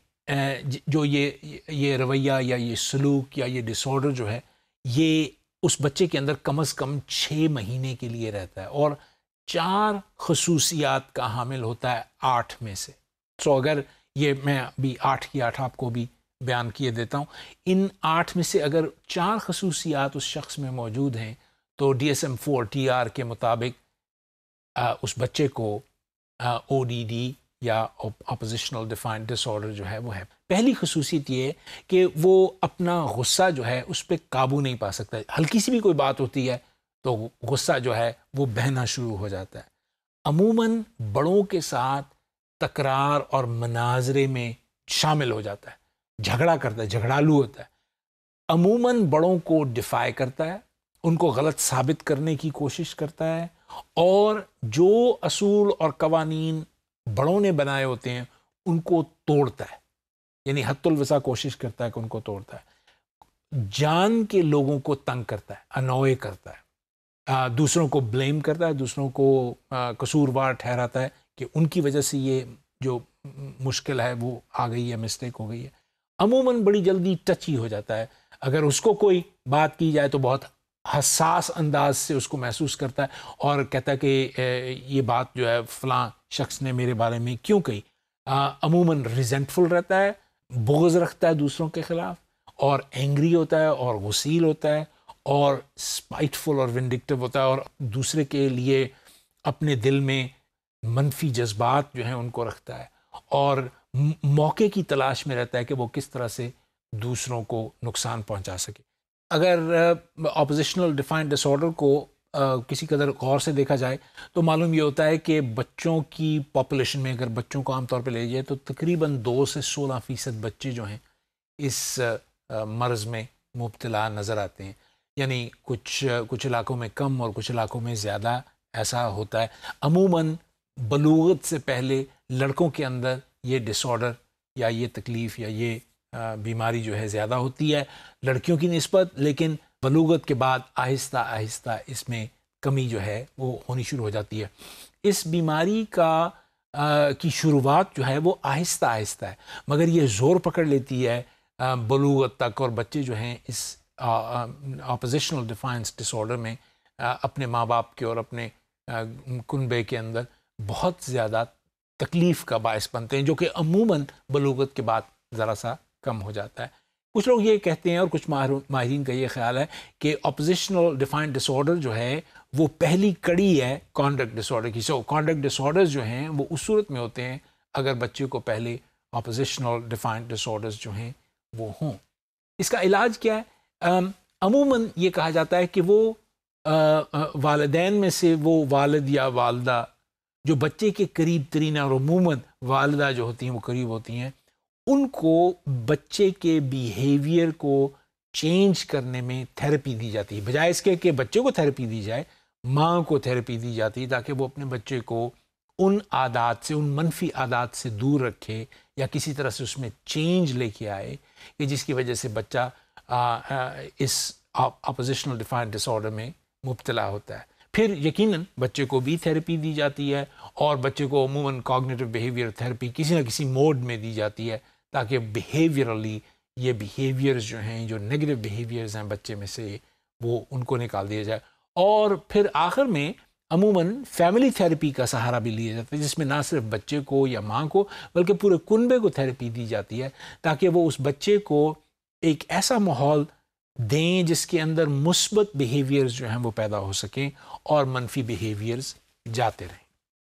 जो ये ये रवैया या ये सलूक या ये डिसऑर्डर जो है ये उस बच्चे के अंदर कम अज़ कम छः महीने के लिए रहता है और चार खसूसियात का हामिल होता है आठ में से तो अगर ये मैं अभी आठ की आठ आपको भी बयान किए देता हूँ इन आठ में से अगर चार खसूसियात उस शख्स में मौजूद हैं तो D S M four T R के मुताबिक आ, उस बच्चे को ओ डी डी या अपोजिशनल डिफाइंड डिसऑर्डर जो है वो है पहली खसूसियत ये कि वो अपना गुस्सा जो है उस पर काबू नहीं पा सकता हल्की सी भी कोई बात होती है तो गुस्सा जो है वो बहना शुरू हो जाता है अमूमन बड़ों के साथ तकरार और मनाजरे में शामिल हो जाता है झगड़ा करता है झगड़ालू होता है अमूमन बड़ों को डिफाई करता है उनको गलत साबित करने की कोशिश करता है और जो असूल और कवानी बड़ों ने बनाए होते हैं उनको तोड़ता है यानी हतुलवसा कोशिश करता है कि उनको तोड़ता है जान के लोगों को तंग करता है अनोए करता है दूसरों को ब्लेम करता है दूसरों को कसूरवार ठहराता है कि उनकी वजह से ये जो मुश्किल है वो आ गई है मिस्टेक हो गई है अमूमन बड़ी जल्दी टच ही हो जाता है अगर उसको कोई बात की जाए तो बहुत हसास अंदाज से उसको महसूस करता है और कहता है कि ये बात जो है फलां शख्स ने मेरे बारे में क्यों कही अमूमन रिजेंटफुल रहता है बोझ रखता है दूसरों के ख़िलाफ़ और एंग्री होता है और गसील होता है और स्पाइटफुल और विंडिक्टिव होता है और दूसरे के लिए अपने दिल में मनफी जज्बात जो हैं उनको रखता है और मौके की तलाश में रहता है कि वो किस तरह से दूसरों को नुकसान पहुंचा सके अगर ऑपोजिशनल डिफाइंड डिसऑर्डर को Uh, किसी कदर गौर से देखा जाए तो मालूम ये होता है कि बच्चों की पॉपुलेशन में अगर बच्चों को आमतौर पर ले जाए तो तकरीबन दो से सोलह फ़ीसद बच्चे जो हैं इस मर्ज़ में मुबतला नज़र आते हैं यानी कुछ कुछ इलाकों में कम और कुछ इलाकों में ज़्यादा ऐसा होता है अमूमन बलूगत से पहले लड़कों के अंदर ये डिसऑर्डर या ये तकलीफ़ या ये बीमारी जो है ज़्यादा होती है लड़कियों की नस्बत लेकिन बलूगत के बाद आहिस्ता आहिस्ता इसमें कमी जो है वो होनी शुरू हो जाती है इस बीमारी का आ, की शुरुआत जो है वो आहिस्ता आहिस्ता है मगर ये ज़ोर पकड़ लेती है बलूगत तक और बच्चे जो हैं इस ऑपोजिशनल डिफाइंस डिसऑर्डर में आ, अपने माँ बाप के और अपने कुनबे के अंदर बहुत ज़्यादा तकलीफ़ का बायस बनते हैं जो कि अमूमन बलूगत के बाद ज़रा सा कम हो जाता है कुछ लोग ये कहते हैं और कुछ माहरीन का ये ख्याल है कि अपोजिशनल डिफाइंड डिसऑर्डर जो है वो पहली कड़ी है कॉन्डक्ट डिसऑर्डर की सो कॉन्डक्ट डिसऑर्डर्स जो हैं वो उस सूरत में होते हैं अगर बच्चे को पहले अपोजिशनल डिफाइंड डिसऑर्डर्स जो हैं वो हों इसका इलाज क्या है अमूमन ये कहा जाता है कि वो वालदेन में से वो वालद या वालदा जो बच्चे के करीब तरीन और अमूमन वालदा जो होती हैं वो करीब होती हैं उनको बच्चे के बिहेवियर को चेंज करने में थेरेपी दी जाती है बजाय इसके कि बच्चे को थेरेपी दी जाए माँ को थेरेपी दी जाती है ताकि वो अपने बच्चे को उन आदात से उन मनफी आदात से दूर रखे या किसी तरह से उसमें चेंज लेके आए कि जिसकी वजह से बच्चा आ, आ, इस अपोजिशनल डिफाइन डिसऑर्डर में मुबतला होता है फिर यकीनन बच्चे को भी थेरेपी दी जाती है और बच्चे को अमूमन कॉग्निटिव बिहेवियर थेरेपी किसी न किसी मोड में दी जाती है ताकि बिहेवियरली ये बिहेवियर्स जो हैं जो नेगेटिव बिहेवियर्स हैं बच्चे में से वो उनको निकाल दिया जाए और फिर आखिर में अमूमन फैमिली थेरेपी का सहारा भी लिया जाता है जिसमें ना सिर्फ बच्चे को या माँ को बल्कि पूरे कुनबे को थेरेपी दी जाती है ताकि वो उस बच्चे को एक ऐसा माहौल दें जिसके अंदर मुस्बत बिहेवियर्स जो हैं वो पैदा हो सकें और मनफी बिहेवियर्स जाते रहें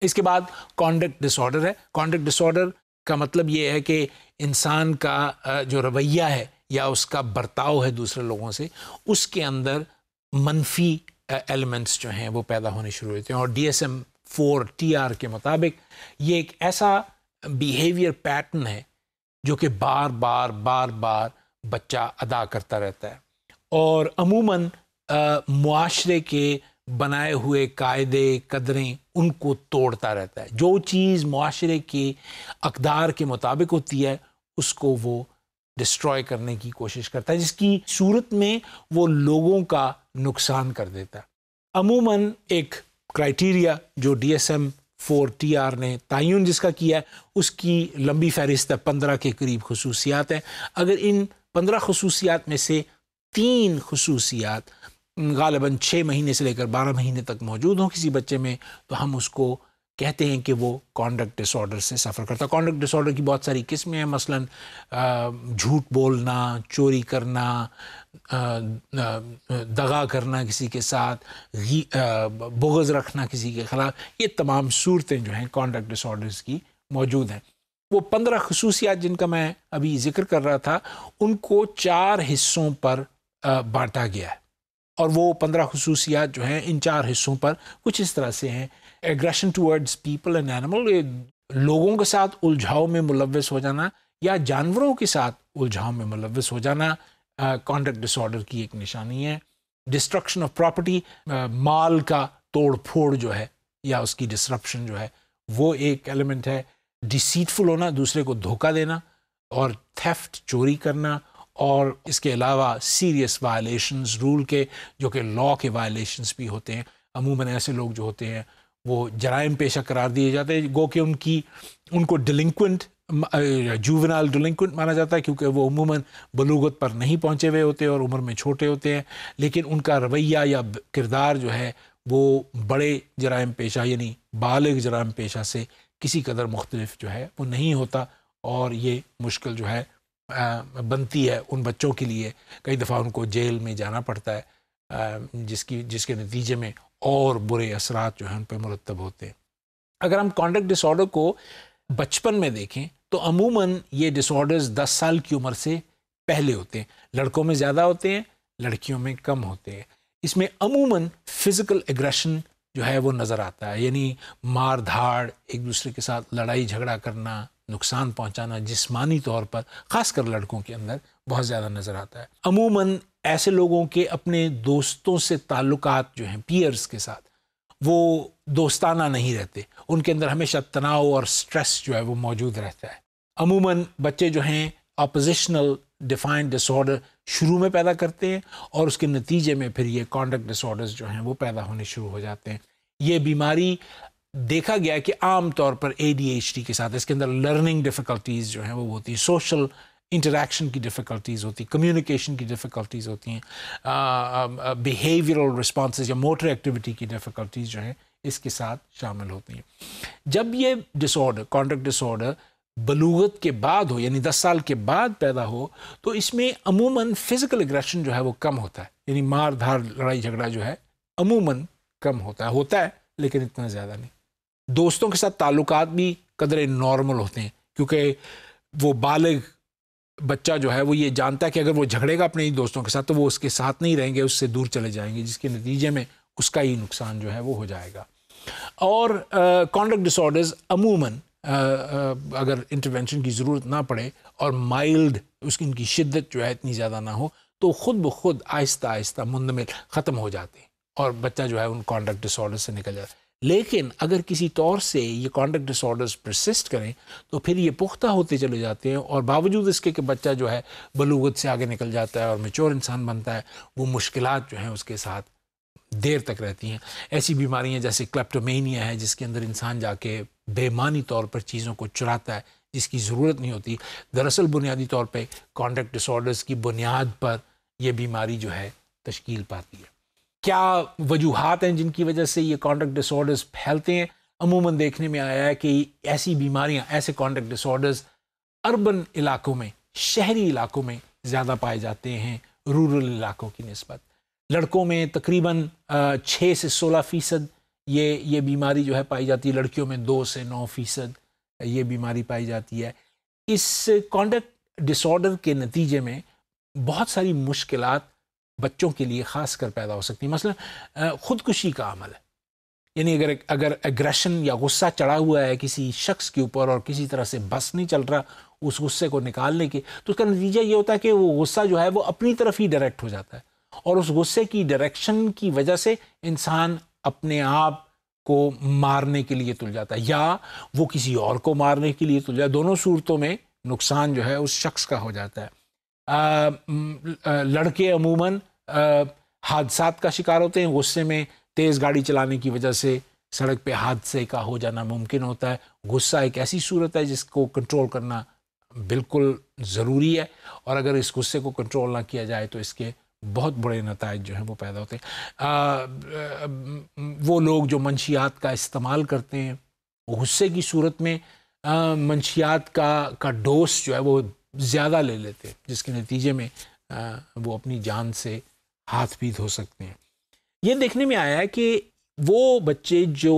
इसके बाद कॉन्डक्ट डिसऑर्डर है कॉन्डक्ट डिसऑर्डर का मतलब ये है कि इंसान का जो रवैया है या उसका बर्ताव है दूसरे लोगों से उसके अंदर मनफी एलिमेंट्स जो हैं वो पैदा होने शुरू होते हैं और D S M four T R के मुताबिक ये एक ऐसा बिहेवियर पैटर्न है जो कि बार बार बार बार बच्चा अदा करता रहता है और अमूमन मुआरे के बनाए हुए कायदे कदरें उनको तोड़ता रहता है जो चीज़ माशरे के अकदार के मुताबिक होती है उसको वो डिस्ट्रॉय करने की कोशिश करता है जिसकी सूरत में वो लोगों का नुकसान कर देता है अमूमन एक क्राइटेरिया जो D S M four T R ने तयन जिसका किया है उसकी लंबी फहरिस्त है पंद्रह के करीब खसूसियात हैं अगर इन पंद्रह खसूसियात में से तीन खसूसियात गालिबा छः महीने से लेकर बारह महीने तक मौजूद हों किसी बच्चे में तो हम उसको कहते हैं कि वो कॉन्डक्ट डिसऑर्डर से सफ़र करता है कॉन्डक्ट डिसऑर्डर की बहुत सारी किस्में हैं मसलन झूठ बोलना चोरी करना दगा करना किसी के साथ बोगज़ रखना किसी के ख़िलाफ़ ये तमाम सूरतें जो हैं कॉन्डक्ट डिसऑर्डर्स की मौजूद हैं वो पंद्रह खसूसियात जिनका मैं अभी जिक्र कर रहा था उनको चार हिस्सों पर बांटा गया है और वो पंद्रह खसूसियात जो हैं इन चार हिस्सों पर कुछ इस तरह से हैं aggression towards people and animal लोगों के साथ उलझाव में मुलविस हो जाना या जानवरों के साथ उलझाव में मुलविस हो जाना कॉन्डक्ट uh, डिसऑर्डर की एक निशानी है डिस्ट्रक्शन ऑफ प्रॉपर्टी माल का तोड़ फोड़ जो है या उसकी डिस्ट्रप्शन जो है वो एक एलिमेंट है डिसीटफुल होना दूसरे को धोखा देना और थेफ्ट चोरी करना और इसके अलावा सीरियस वायलेशंस रूल के जो कि लॉ के वायलेशंस भी होते हैं अमूमन ऐसे लोग जो होते हैं वो जराइम पेशा करार दिए जाते हैं गो कि उनकी उनको डिलिंक्वेंट जूवनाल डिलिंक्वेंट माना जाता है क्योंकि वो अमूमन बलूगत पर नहीं पहुँचे हुए होते और उम्र में छोटे होते हैं लेकिन उनका रवैया या किरदार जो है वो बड़े जराइम पेशा यानी बालग जराइम पेशा से किसी कदर मुख्तलिफ जो है वो नहीं होता और ये मुश्किल जो है बनती है उन बच्चों के लिए कई दफ़ा उनको जेल में जाना पड़ता है जिसकी जिसके नतीजे में और बुरे असरात जो हैं उन पर मुरतब होते हैं अगर हम कॉन्डक्ट डिसऑर्डर को बचपन में देखें तो अमूमन ये डिसऑर्डर्स दस साल की उम्र से पहले होते हैं लड़कों में ज़्यादा होते हैं लड़कियों में कम होते हैं इसमें अमूमन फिज़िकल एग्रेशन जो है वो नज़र आता है यानी मार धाड़ एक दूसरे के साथ लड़ाई झगड़ा करना नुकसान पहुंचाना जिस्मानी तौर पर ख़ासकर लड़कों के अंदर बहुत ज़्यादा नज़र आता है अमूमन ऐसे लोगों के अपने दोस्तों से ताल्लुक जो हैं पियर्स के साथ वो दोस्ताना नहीं रहते उनके अंदर हमेशा तनाव और स्ट्रेस जो है वो मौजूद रहता है अमूमन बच्चे जो हैं अपोजिशनल डिफाइंड डिसऑर्डर शुरू में पैदा करते हैं और उसके नतीजे में फिर ये कॉन्डक्ट डिसऑर्डर्स जो हैं वो पैदा होने शुरू हो जाते हैं ये बीमारी देखा गया कि आम तौर पर ए के साथ इसके अंदर लर्निंग डिफ़िकल्टीज़ जो हैं वो होती हैं सोशल इंटरेक्शन की डिफ़िकल्टीज़ होती कम्युनिकेशन की डिफ़िकल्टीज़ होती हैं बिहेवियरल रिस्पॉन्स या मोटर एक्टिविटी की डिफ़िकल्टीज़ जो हैं इसके साथ शामिल होती हैं जब ये डिसऑर्डर कॉन्डक्ट डिसऑर्डर बलूगत के बाद हो यानी दस साल के बाद पैदा हो तो इसमें अमूमन फिज़िकल एग्रेशन जो है वो कम होता है यानी मार धार लड़ाई झगड़ा जो है अमूमन कम होता है होता है लेकिन इतना ज़्यादा नहीं दोस्तों के साथ ताल्लुक भी कदरे नॉर्मल होते हैं क्योंकि वो बालग बच्चा जो है वो ये जानता है कि अगर वो झगड़ेगा अपने ही दोस्तों के साथ तो वो उसके साथ नहीं रहेंगे उससे दूर चले जाएंगे जिसके नतीजे में उसका ही नुकसान जो है वो हो जाएगा और कॉन्डक्ट डिसऑर्डर्स अमूमन अगर इंटरवेंशन की ज़रूरत ना पड़े और माइल्ड उसकी इनकी शिद्दत जो है इतनी ज़्यादा ना हो तो ख़ुद ब खुद आहिस्ता आहिस्ता मुंदमिल ख़त्म हो जाते हैं और बच्चा जो है उन कॉन्डक्ट डिसऑर्डर से निकल जाता है लेकिन अगर किसी तौर से ये कॉन्डक्ट डिसऑर्डर्स प्रसिस्ट करें तो फिर ये पुख्ता होते चले जाते हैं और बावजूद इसके कि बच्चा जो है बलूगत से आगे निकल जाता है और मेचोर इंसान बनता है वो मुश्किल जो हैं उसके साथ देर तक रहती हैं ऐसी बीमारियां जैसे क्लेप्टोमेनिया है जिसके अंदर इंसान जाके बेमानी तौर पर चीज़ों को चुराता है जिसकी ज़रूरत नहीं होती दरअसल बुनियादी तौर पर कॉन्डक्ट डिसऑर्डर्स की बुनियाद पर यह बीमारी जो है तश्कील पाती है क्या वजूहत हैं जिनकी वजह से ये कॉन्डक्ट डिसऑर्डर्स फैलते हैं अमूमन देखने में आया है कि ऐसी बीमारियाँ ऐसे कॉन्डक्ट डिसऑर्डर्स अर्बन इलाकों में शहरी इलाकों में ज़्यादा पाए जाते हैं रूरल इलाकों की नस्बत लड़कों में तकरीबन छः से सोलह फ़ीसद ये ये बीमारी जो है पाई जाती है लड़कियों में दो से नौ फीसद ये बीमारी पाई जाती है इस कॉन्डक्ट डिसऑर्डर के नतीजे में बहुत सारी मुश्किल बच्चों के लिए ख़ास कर पैदा हो सकती है मसलन ख़ुदकुशी का अमल है यानी अगर अगर एग्रेशन या गुस्सा चढ़ा हुआ है किसी शख्स के ऊपर और किसी तरह से बस नहीं चल रहा उस गुस्से को निकालने के तो उसका नतीजा ये होता है कि वो गुस्सा जो है वो अपनी तरफ ही डायरेक्ट हो जाता है और उस गुस्से की डायरेक्शन की वजह से इंसान अपने आप को मारने के लिए तुल जाता है या वो किसी और को मारने के लिए तुल जाता है दोनों सूरतों में नुकसान जो है उस शख्स का हो जाता है आ, लड़के अमूमन हादसा का शिकार होते हैं गुस्से में तेज़ गाड़ी चलाने की वजह से सड़क पे हादसे का हो जाना मुमकिन होता है गुस्सा एक ऐसी सूरत है जिसको कंट्रोल करना बिल्कुल ज़रूरी है और अगर इस गुस्से को कंट्रोल ना किया जाए तो इसके बहुत बड़े नतज जो हैं वो पैदा होते हैं वो लोग जो मंशियात का इस्तेमाल करते हैं गुस्से की सूरत में मंशियात का का डोस जो है वो ज़्यादा ले लेते हैं जिसके नतीजे में आ, वो अपनी जान से हाथ भी धो सकते हैं ये देखने में आया है कि वो बच्चे जो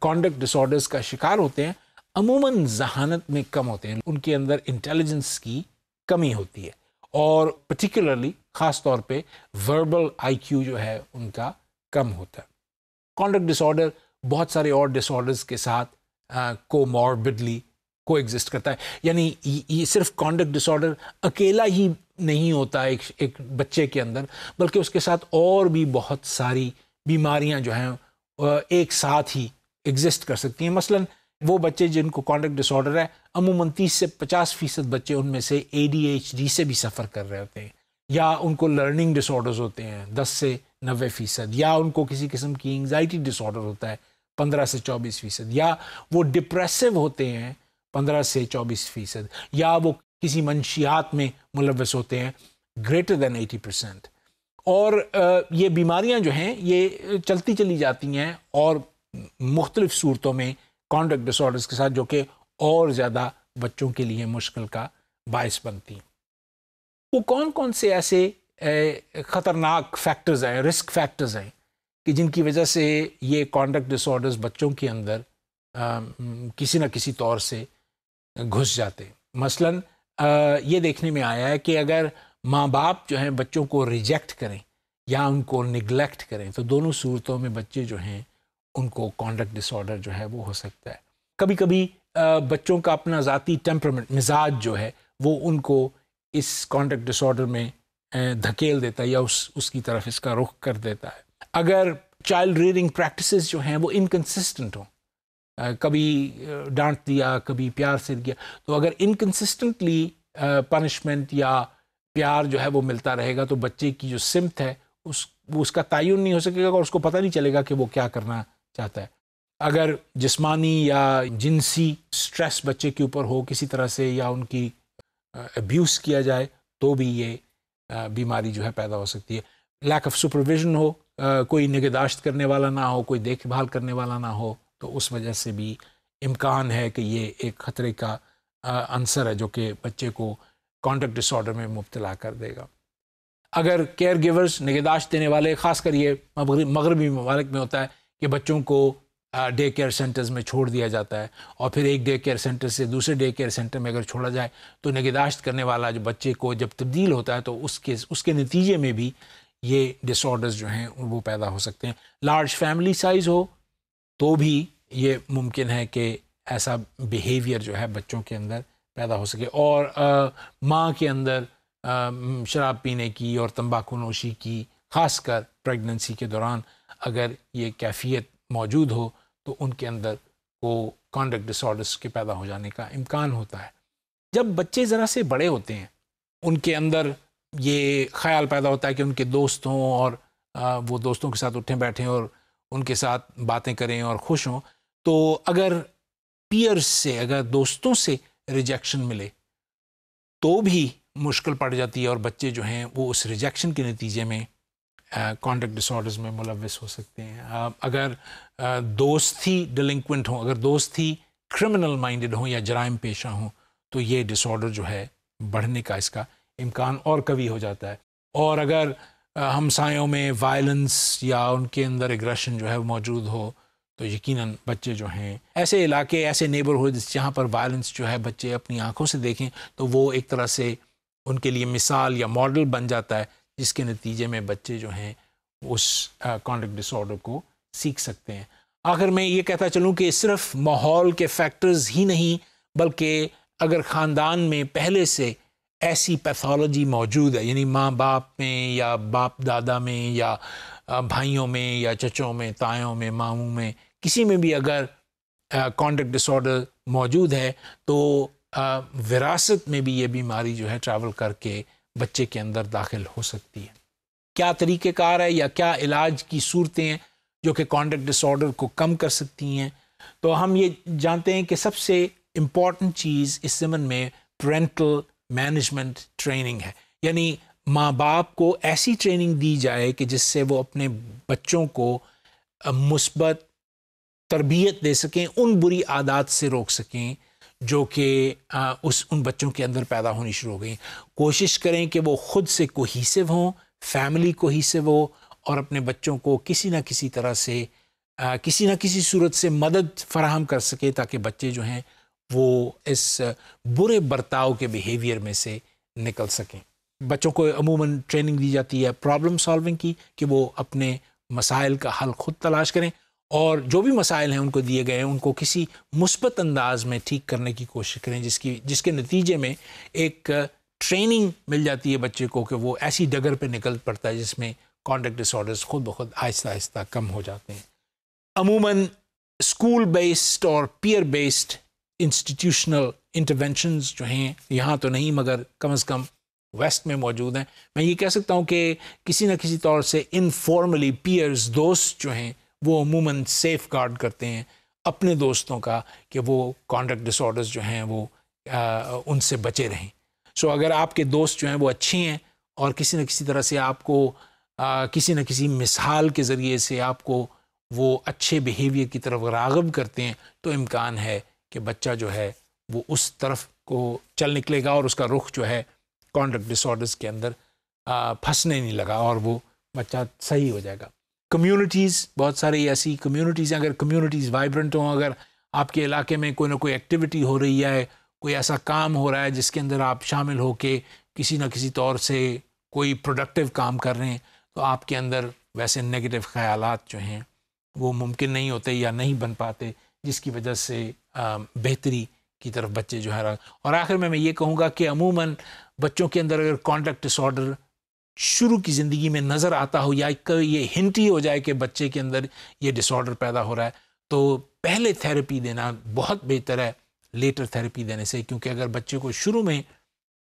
कॉन्डक्ट डिसऑर्डर्स का शिकार होते हैं अमूमन जहानत में कम होते हैं उनके अंदर इंटेलिजेंस की कमी होती है और पर्टिकुलरली ख़ास तौर पे वर्बल आईक्यू जो है उनका कम होता है कॉन्डक्ट डिसऑर्डर बहुत सारे और डिसऑर्डर्स के साथ मॉर्बिडली को एग्जिस्ट करता है यानी ये सिर्फ कॉन्डक्ट डिसऑर्डर अकेला ही नहीं होता एक एक बच्चे के अंदर बल्कि उसके साथ और भी बहुत सारी बीमारियां जो हैं एक साथ ही एग्जिस्ट कर सकती हैं मसलन वो बच्चे जिनको कॉन्डक्ट डिसऑर्डर है अमूमन तीस से पचास फीसद बच्चे उनमें से ए से भी सफ़र कर रहे होते हैं या उनको लर्निंग डिसऑर्डर्स होते हैं दस से नबे फ़ीसद या उनको किसी किस्म की एंगजाइटी डिसऑर्डर होता है पंद्रह से चौबीस फ़ीसद या वो डिप्रेसिव होते हैं पंद्रह से चौबीस फ़ीसद या वो किसी मनशियात में मुलवस होते हैं ग्रेटर दैन एटी परसेंट और ये बीमारियां जो हैं ये चलती चली जाती हैं और मुख्तलिफ़ सूरतों में कॉन्डक्ट डिसऑर्डर्स के साथ जो कि और ज़्यादा बच्चों के लिए मुश्किल का बायस बनती हैं वो कौन कौन से ऐसे ख़तरनाक फैक्टर्स हैं रिस्क फैक्टर्स हैं कि जिनकी वजह से ये कॉन्डक्ट डिसऑर्डर्स बच्चों के अंदर आ, किसी न किसी तौर से घुस जाते मसलन आ, ये देखने में आया है कि अगर माँ बाप जो हैं बच्चों को रिजेक्ट करें या उनको निगलेक्ट करें तो दोनों सूरतों में बच्चे जो हैं उनको कॉन्डक्ट डिसऑर्डर जो है वो हो सकता है कभी कभी बच्चों का अपना ज़ाती टेम्परमेंट मिजाज जो है वो उनको इस कॉन्टेक्ट डिसऑर्डर में धकेल देता है या उस उसकी तरफ इसका रुख कर देता है अगर चाइल्ड रेयरिंग प्रैक्टिस जो हैं वो इनकन्सिस्टेंट हों कभी डांट दिया कभी प्यार से दिया तो अगर इनकन्सिस्टेंटली पनिशमेंट या प्यार जो है वो मिलता रहेगा तो बच्चे की जो सिमत है उस वो उसका तयन नहीं हो सकेगा और उसको पता नहीं चलेगा कि वो क्या करना चाहता है अगर जिसमानी या जिनसी स्ट्रेस बच्चे के ऊपर हो किसी तरह से या उनकी एब्यूज़ किया जाए तो भी ये बीमारी जो है पैदा हो सकती है लैक ऑफ सुपरविजन हो कोई निगहदाश्त करने वाला ना हो कोई देखभाल करने वाला ना हो तो उस वजह से भी इम्कान है कि ये एक ख़तरे का आंसर है जो कि बच्चे को कॉन्टेक्ट डिसऑर्डर में मुबतला कर देगा अगर केयर गिवर्स निगहदाश्त देने वाले ख़ास कर ये मगरबी ममालिक में होता है कि बच्चों को डे केयर सेंटर्स में छोड़ दिया जाता है और फिर एक डे केयर सेंटर से दूसरे डे केयर सेंटर में अगर छोड़ा जाए तो निगहदाश्त करने वाला जो बच्चे को जब तब्दील होता है तो उसके उसके नतीजे में भी ये डिसऑर्डर्स जो हैं वो पैदा हो सकते हैं लार्ज फैमिली साइज़ हो तो भी ये मुमकिन है कि ऐसा बिहेवियर जो है बच्चों के अंदर पैदा हो सके और माँ के अंदर शराब पीने की और तंबाकू नोशी की खासकर प्रेगनेंसी के दौरान अगर ये कैफियत मौजूद हो तो उनके अंदर वो कॉन्डक्ट डिसऑर्डर्स के पैदा हो जाने का इम्कान होता है जब बच्चे ज़रा से बड़े होते हैं उनके अंदर ये ख्याल पैदा होता है कि उनके दोस्तों और वो दोस्तों के साथ उठें बैठें और उनके साथ बातें करें और खुश हों तो अगर पीयर्स से अगर दोस्तों से रिजेक्शन मिले तो भी मुश्किल पड़ जाती है और बच्चे जो हैं वो उस रिजेक्शन के नतीजे में कॉन्टेक्ट डिसऑर्डर्स में मुलविस हो सकते हैं अगर दोस्ती डिलिंक्वेंट हों अगर दोस्ती क्रिमिनल माइंडेड हों या जराइम पेशा हों तो ये डिसऑर्डर जो है बढ़ने का इसका इम्कान और कवी हो जाता है और अगर हमसायों में वायलेंस या उनके अंदर एग्रेशन जो है मौजूद हो तो यकीन बच्चे जो हैं ऐसे इलाके ऐसे नेबरहुड जहाँ पर वायलेंस जो है बच्चे अपनी आँखों से देखें तो वो एक तरह से उनके लिए मिसाल या मॉडल बन जाता है जिसके नतीजे में बच्चे जो हैं उस कॉन्डक्ट डिसऑर्डर को सीख सकते हैं आखिर मैं ये कहता चलूँ कि सिर्फ माहौल के फैक्टर्स ही नहीं बल्कि अगर ख़ानदान में पहले से ऐसी पैथोलॉजी मौजूद है यानी माँ बाप में या बाप दादा में या भाइयों में या चचों में तायों में मामों में किसी में भी अगर कॉन्डक्ट डिसऑर्डर मौजूद है तो आ, विरासत में भी ये बीमारी जो है ट्रैवल करके बच्चे के अंदर दाखिल हो सकती है क्या तरीक़ेकार है या क्या इलाज की सूरतें हैं जो कि कॉन्डक्ट डिसऑर्डर को कम कर सकती हैं तो हम ये जानते हैं कि सबसे इम्पॉर्टेंट चीज़ इस ज़मन में पेरेंटल मैनेजमेंट ट्रेनिंग है यानी माँ बाप को ऐसी ट्रेनिंग दी जाए कि जिससे वो अपने बच्चों को मुस्बत तरबियत दे सकें उन बुरी आदत से रोक सकें जो कि उस उन बच्चों के अंदर पैदा होनी शुरू हो गई कोशिश करें कि वो ख़ुद से कोहिसिव हों फैमिली को कोहीसिव हो और अपने बच्चों को किसी ना किसी तरह से आ, किसी ना किसी सूरत से मदद फराहम कर सके ताकि बच्चे जो हैं वो इस बुरे बर्ताव के बिहेवियर में से निकल सकें बच्चों को अमूमन ट्रेनिंग दी जाती है प्रॉब्लम सॉल्विंग की कि वो अपने मसाइल का हल ख़ुद तलाश करें और जो भी मसाइल हैं उनको दिए गए हैं उनको किसी मुस्बत अंदाज में ठीक करने की कोशिश करें जिसकी जिसके नतीजे में एक ट्रेनिंग मिल जाती है बच्चे को कि वो ऐसी डगर पे निकल पड़ता है जिसमें कॉन्डक्ट डिसऑर्डर्स खुद ब खुद आहिस्ता आहिस्ता कम हो जाते हैं अमूमन स्कूल बेस्ड और पीयर बेस्ड इंस्टीट्यूशनल इंटरवेंशनस जो हैं यहाँ तो नहीं मगर कम अज़ कम वेस्ट में मौजूद हैं मैं ये कह सकता हूँ कि किसी न किसी तौर से इनफॉर्मली पीयर्स दोस्त जो हैं वो अमूमन सेफ़ गार्ड करते हैं अपने दोस्तों का कि वो कॉन्डक्ट डिसऑर्डर्स जो हैं वो आ, उनसे बचे रहें सो अगर आपके दोस्त जो हैं वो अच्छे हैं और किसी न किसी तरह से आपको आ, किसी न किसी मिसाल के ज़रिए से आपको वो अच्छे बिहेवियर की तरफ रागब करते हैं तो इम्कान है कि बच्चा जो है वो उस तरफ को चल निकलेगा और उसका रुख जो है कॉन्डक्ट डिसऑर्डर्स के अंदर फंसने नहीं लगा और वो बच्चा सही हो जाएगा कम्युनिटीज़ बहुत सारी ऐसी कम्युनिटीज़ हैं अगर कम्युनिटीज़ वाइब्रेंट हों अगर आपके इलाके में कोई ना कोई एक्टिविटी हो रही है कोई ऐसा काम हो रहा है जिसके अंदर आप शामिल हो के किसी ना किसी तौर से कोई प्रोडक्टिव काम कर रहे हैं तो आपके अंदर वैसे नेगेटिव ख्याल जो हैं वो मुमकिन नहीं होते या नहीं बन पाते जिसकी वजह से बेहतरी की तरफ बच्चे जो है और आखिर में मैं ये कहूँगा कि अमूमन बच्चों के अंदर अगर कॉन्डक्ट डिसऑर्डर शुरू की ज़िंदगी में नज़र आता हो या ये हिंट ही हो जाए कि बच्चे के अंदर ये डिसऑर्डर पैदा हो रहा है तो पहले थेरेपी देना बहुत बेहतर है लेटर थेरेपी देने से क्योंकि अगर बच्चे को शुरू में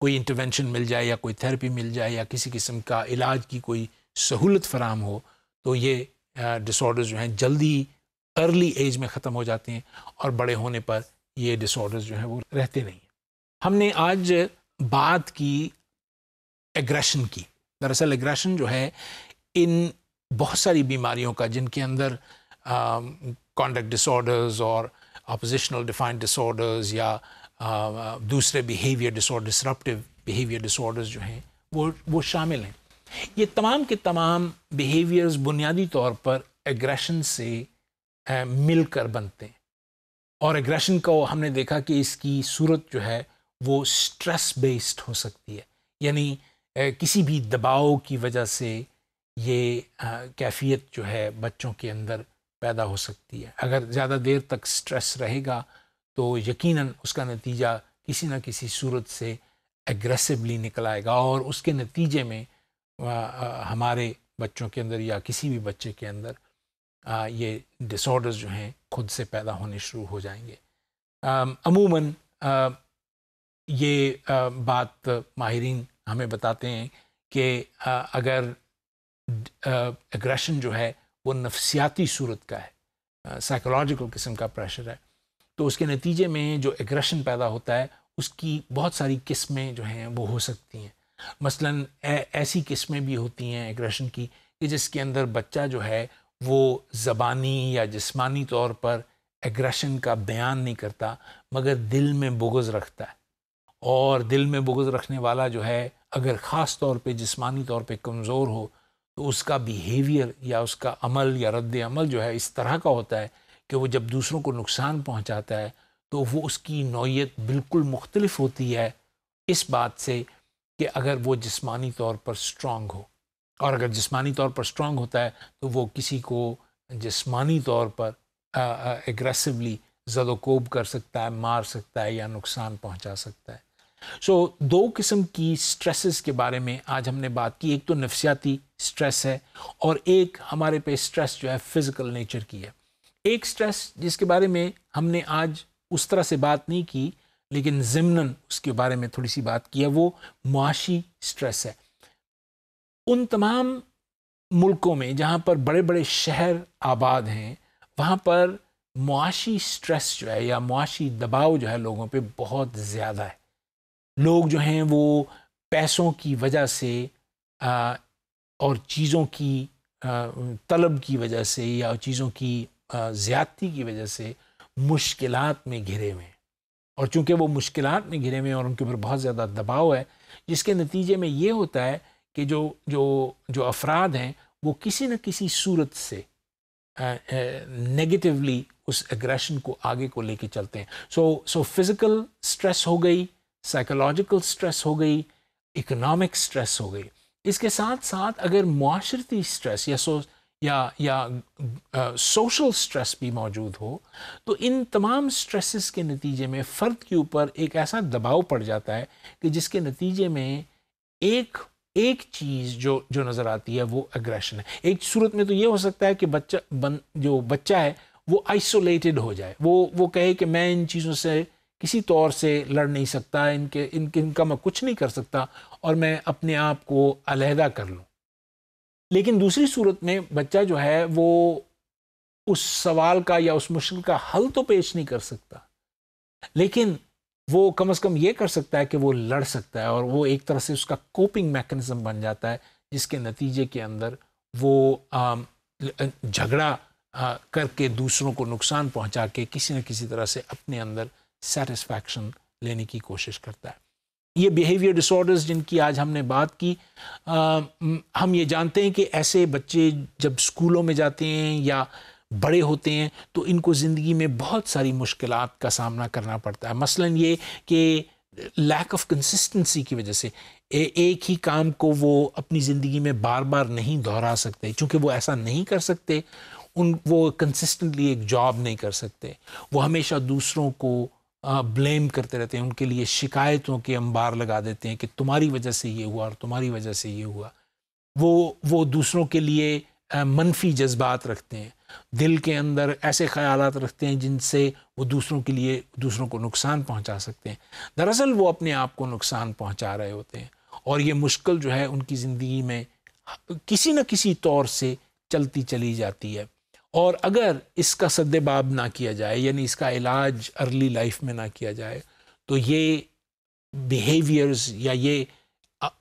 कोई इंटरवेंशन मिल जाए या कोई थेरेपी मिल जाए या किसी किस्म का इलाज की कोई सहूलत फराम हो तो ये डिसऑर्डर्स जो हैं जल्दी अर्ली एज में ख़त्म हो जाते हैं और बड़े होने पर ये डिसऑर्डर्स जो हैं वो रहते नहीं हमने आज बात की एग्रेशन की दरअसल एग्रेशन जो है इन बहुत सारी बीमारियों का जिनके अंदर कॉन्डक्ट डिसऑर्डर्स और अपोजिशनल डिफाइंड डिसऑर्डर्स या दूसरे behaviour disorder disruptive behaviour disorders जो हैं वो वो शामिल हैं ये तमाम के तमाम बिहेवियर्स बुनियादी तौर पर एग्रेशन से मिलकर बनते हैं और एग्रेशन को हमने देखा कि इसकी सूरत जो है वो स्ट्रेस बेस्ड हो सकती है यानी किसी भी दबाव की वजह से ये कैफियत जो है बच्चों के अंदर पैदा हो सकती है अगर ज़्यादा देर तक स्ट्रेस रहेगा तो यकीनन उसका नतीजा किसी न किसी सूरत से एग्रेसिवली निकल आएगा और उसके नतीजे में हमारे बच्चों के अंदर या किसी भी बच्चे के अंदर ये डिसऑर्डर्स जो हैं खुद से पैदा होने शुरू हो जाएंगे अमूमन ये बात माहरीन हमें बताते हैं कि अगर एग्रेशन जो है वो नफसियाती सूरत का है साइकोलॉजिकल किस्म का प्रेशर है तो उसके नतीजे में जो एग्रेशन पैदा होता है उसकी बहुत सारी किस्में जो हैं वो हो सकती हैं मसलन ऐसी किस्में भी होती हैं एग्रेशन की कि जिसके अंदर बच्चा जो है वो ज़बानी या जिस्मानी तौर पर एग्रेशन का बयान नहीं करता मगर दिल में बुगज़ रखता है और दिल में बुगज़ रखने वाला जो है अगर ख़ास तौर पे जिस्मानी तौर पे कमज़ोर हो तो उसका बिहेवियर या उसका अमल या रद्द अमल जो है इस तरह का होता है कि वो जब दूसरों को नुकसान पहुँचाता है तो वो उसकी नौीयत बिल्कुल मुख्तलफ होती है इस बात से कि अगर वो जिस्मानी तौर पर स्ट्रॉग हो और अगर जिस्मानी तौर पर स्ट्रॉग होता है तो वो किसी को जिस्मानी तौर पर एग्रेसिवली जदोकोब कर सकता है मार सकता है या नुकसान पहुंचा सकता है सो so, दो किस्म की स्ट्रेसेस के बारे में आज हमने बात की एक तो नफसियाती स्ट्रेस है और एक हमारे पे स्ट्रेस जो है फिज़िकल नेचर की है एक स्ट्रेस जिसके बारे में हमने आज उस तरह से बात नहीं की लेकिन ज़मनन उसके बारे में थोड़ी सी बात की है वो मुआशी स्ट्रेस है उन तमाम मुल्कों में जहाँ पर बड़े बड़े शहर आबाद हैं वहाँ पर मुआशी स्ट्रेस जो है या मुआशी दबाव जो है लोगों पे बहुत ज़्यादा है लोग जो हैं वो पैसों की वजह से आ, और चीज़ों की आ, तलब की वजह से या चीज़ों की ज़्यादती की वजह से मुश्किल में घिरे हुए हैं और चूंकि वो मुश्किल में घिरे हुए हैं और उनके ऊपर बहुत ज़्यादा दबाव है जिसके नतीजे में ये होता है कि जो जो जो अफराद हैं वो किसी न किसी सूरत से नेगेटिवली उस एग्रेशन को आगे को लेके चलते हैं सो सो फिज़िकल स्ट्रेस हो गई साइकोलॉजिकल स्ट्रेस हो गई इकोनॉमिक स्ट्रेस हो गई इसके साथ साथ अगर माशरती स्ट्रेस या सो या या सोशल स्ट्रेस भी मौजूद हो तो इन तमाम स्ट्रेसेस के नतीजे में फ़र्द के ऊपर एक ऐसा दबाव पड़ जाता है कि जिसके नतीजे में एक एक चीज़ जो जो नज़र आती है वो एग्रेशन है एक सूरत में तो ये हो सकता है कि बच्चा बन जो बच्चा है वो आइसोलेटेड हो जाए वो वो कहे कि मैं इन चीज़ों से किसी तौर तो से लड़ नहीं सकता इनके इनके इनका मैं कुछ नहीं कर सकता और मैं अपने आप को अलहदा कर लूँ लेकिन दूसरी सूरत में बच्चा जो है वो उस सवाल का या उस मुश्किल का हल तो पेश नहीं कर सकता लेकिन वो कम से कम ये कर सकता है कि वो लड़ सकता है और वो एक तरह से उसका कोपिंग मैकेनिज्म बन जाता है जिसके नतीजे के अंदर वो झगड़ा करके दूसरों को नुकसान पहुंचा के किसी न किसी तरह से अपने अंदर सेटिस्फैक्शन लेने की कोशिश करता है ये बिहेवियर डिसऑर्डर्स जिनकी आज हमने बात की आ, हम ये जानते हैं कि ऐसे बच्चे जब स्कूलों में जाते हैं या बड़े होते हैं तो इनको ज़िंदगी में बहुत सारी मुश्किल का सामना करना पड़ता है मसलन ये कि लैक ऑफ कंसिस्टेंसी की वजह से ए, एक ही काम को वो अपनी ज़िंदगी में बार बार नहीं दोहरा सकते क्योंकि वो ऐसा नहीं कर सकते उन वो कंसिस्टेंटली एक जॉब नहीं कर सकते वो हमेशा दूसरों को ब्लेम करते रहते हैं उनके लिए शिकायतों के अंबार लगा देते हैं कि तुम्हारी वजह से ये हुआ और तुम्हारी वजह से ये हुआ वो वो दूसरों के लिए मनफी जज्बात रखते हैं दिल के अंदर ऐसे ख्याल रखते हैं जिनसे वो दूसरों के लिए दूसरों को नुकसान पहुंचा सकते हैं दरअसल वो अपने आप को नुकसान पहुंचा रहे होते हैं और ये मुश्किल जो है उनकी ज़िंदगी में किसी न किसी तौर से चलती चली जाती है और अगर इसका सद्देबाब ना किया जाए यानी इसका इलाज अर्ली लाइफ में ना किया जाए तो ये बिहेवियर्स या ये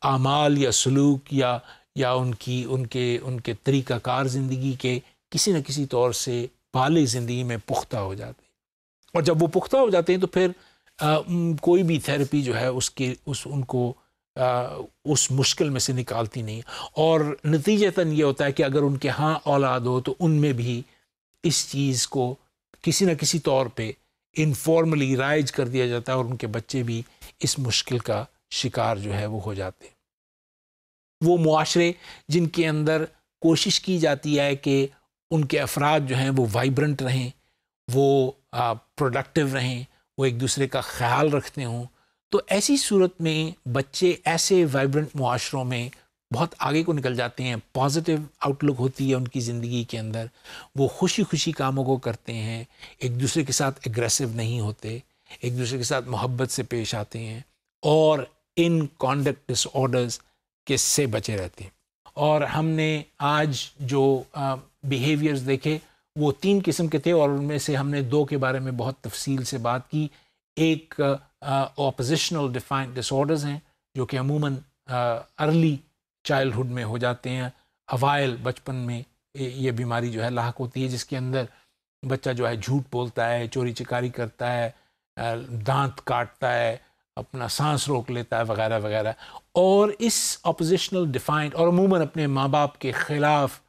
आमाल या सलूक या या उनकी उनके उनके तरीक़ाकार ज़िंदगी के किसी न किसी तौर से बाले ज़िंदगी में पुख्ता हो जाते हैं और जब वो पुख्ता हो जाते हैं तो फिर आ, कोई भी थेरेपी जो है उसके उस उनको उस मुश्किल में से निकालती नहीं और नतीजतन ये होता है कि अगर उनके यहाँ औलाद हो तो उनमें भी इस चीज़ को किसी न किसी तौर पे इनफॉर्मली राइज कर दिया जाता है और उनके बच्चे भी इस मुश्किल का शिकार जो है वो हो जाते वो मुआरे जिनके अंदर कोशिश की जाती है कि उनके अफराद जो हैं वो वाइब्रेंट रहें वो प्रोडक्टिव रहें वो एक दूसरे का ख्याल रखते हों तो ऐसी सूरत में बच्चे ऐसे वाइब्रेंट मुआरों में बहुत आगे को निकल जाते हैं पॉजिटिव आउटलुक होती है उनकी ज़िंदगी के अंदर वो खुशी खुशी कामों को करते हैं एक दूसरे के साथ एग्रेसिव नहीं होते एक दूसरे के साथ मोहब्बत से पेश आते हैं और इन कॉन्डक्ट डिसऑर्डर्स के से बचे रहते हैं और हमने आज जो बिहेवियर्स देखे वो तीन किस्म के थे और उनमें से हमने दो के बारे में बहुत तफसील से बात की एक ऑपोजिशनल डिफाइंड डिसऑर्डर्स हैं जो कि अमूमन अर्ली चाइल्डहुड में हो जाते हैं अवाइल बचपन में ये बीमारी जो है लाक होती है जिसके अंदर बच्चा जो है झूठ बोलता है चोरी चिकारी करता है दांत काटता है अपना सांस रोक लेता है वगैरह वगैरह और इस अपोजिशनल डिफाइंड और अमूमन अपने माँ बाप के ख़िलाफ़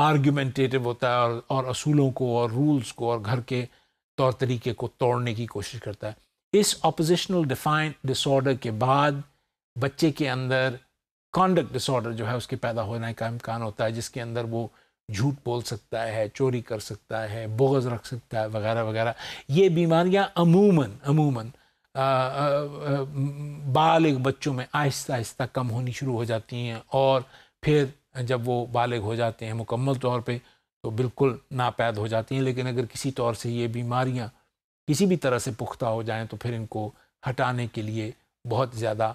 आर्ग्यूमेंटेटिव होता है और असूलों को और रूल्स को और घर के तौर तरीके को तोड़ने की कोशिश करता है इस ऑपोजिशनल डिफाइंड डिसऑर्डर के बाद बच्चे के अंदर कॉन्डक्ट डिसऑर्डर जो है उसके पैदा होने का इम्कान होता है जिसके अंदर वो झूठ बोल सकता है चोरी कर सकता है बोगज रख सकता है वगैरह वगैरह ये बीमारियाँ अमूमन अमूमन बालग बच्चों में आहिस्ता आहिस्ता कम होनी शुरू हो जाती हैं और फिर जब वो बालग हो जाते हैं मुकम्मल तौर पे तो बिल्कुल नापैद हो जाती हैं लेकिन अगर किसी तौर से ये बीमारियाँ किसी भी तरह से पुख्ता हो जाएं तो फिर इनको हटाने के लिए बहुत ज़्यादा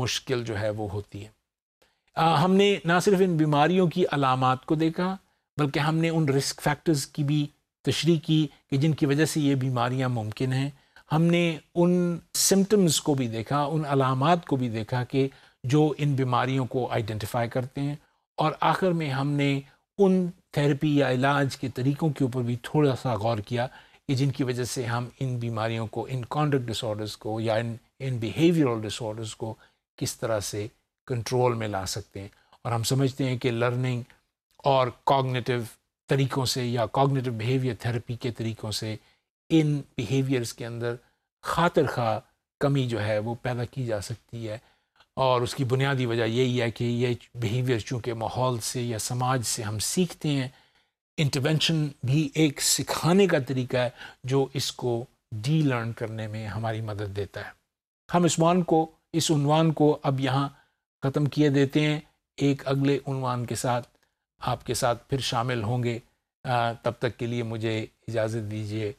मुश्किल जो है वो होती है आ, हमने ना सिर्फ इन बीमारियों की अलामत को देखा बल्कि हमने उन रिस्क फैक्टर्स की भी तशरी की कि जिनकी वजह से ये बीमारियां मुमकिन हैं हमने उन सिम्टम्स को भी देखा उन अलामत को भी देखा कि जो इन बीमारियों को आइडेंटिफाई करते हैं और आखिर में हमने उन थेरेपी या इलाज के तरीक़ों के ऊपर भी थोड़ा सा गौर किया कि जिनकी वजह से हम इन बीमारियों को इन कॉन्डक्ट डिसऑर्डर्स को या इन इन बिहेवियरल डिसऑर्डर्स को किस तरह से कंट्रोल में ला सकते हैं और हम समझते हैं कि लर्निंग और कॉग्निटिव तरीक़ों से या कॉग्निटिव बिहेवियर थेरेपी के तरीक़ों से इन बिहेवियर्स के अंदर खातर खा कमी जो है वो पैदा की जा सकती है और उसकी बुनियादी वजह यही है कि ये बिहेवियर चूँकि माहौल से या समाज से हम सीखते हैं इंटरवेंशन भी एक सिखाने का तरीका है जो इसको डी लर्न करने में हमारी मदद देता है हम इसमान को इस उनवान को अब यहाँ ख़त्म किए देते हैं एक अगले उनवान के साथ आपके साथ फिर शामिल होंगे तब तक के लिए मुझे इजाज़त दीजिए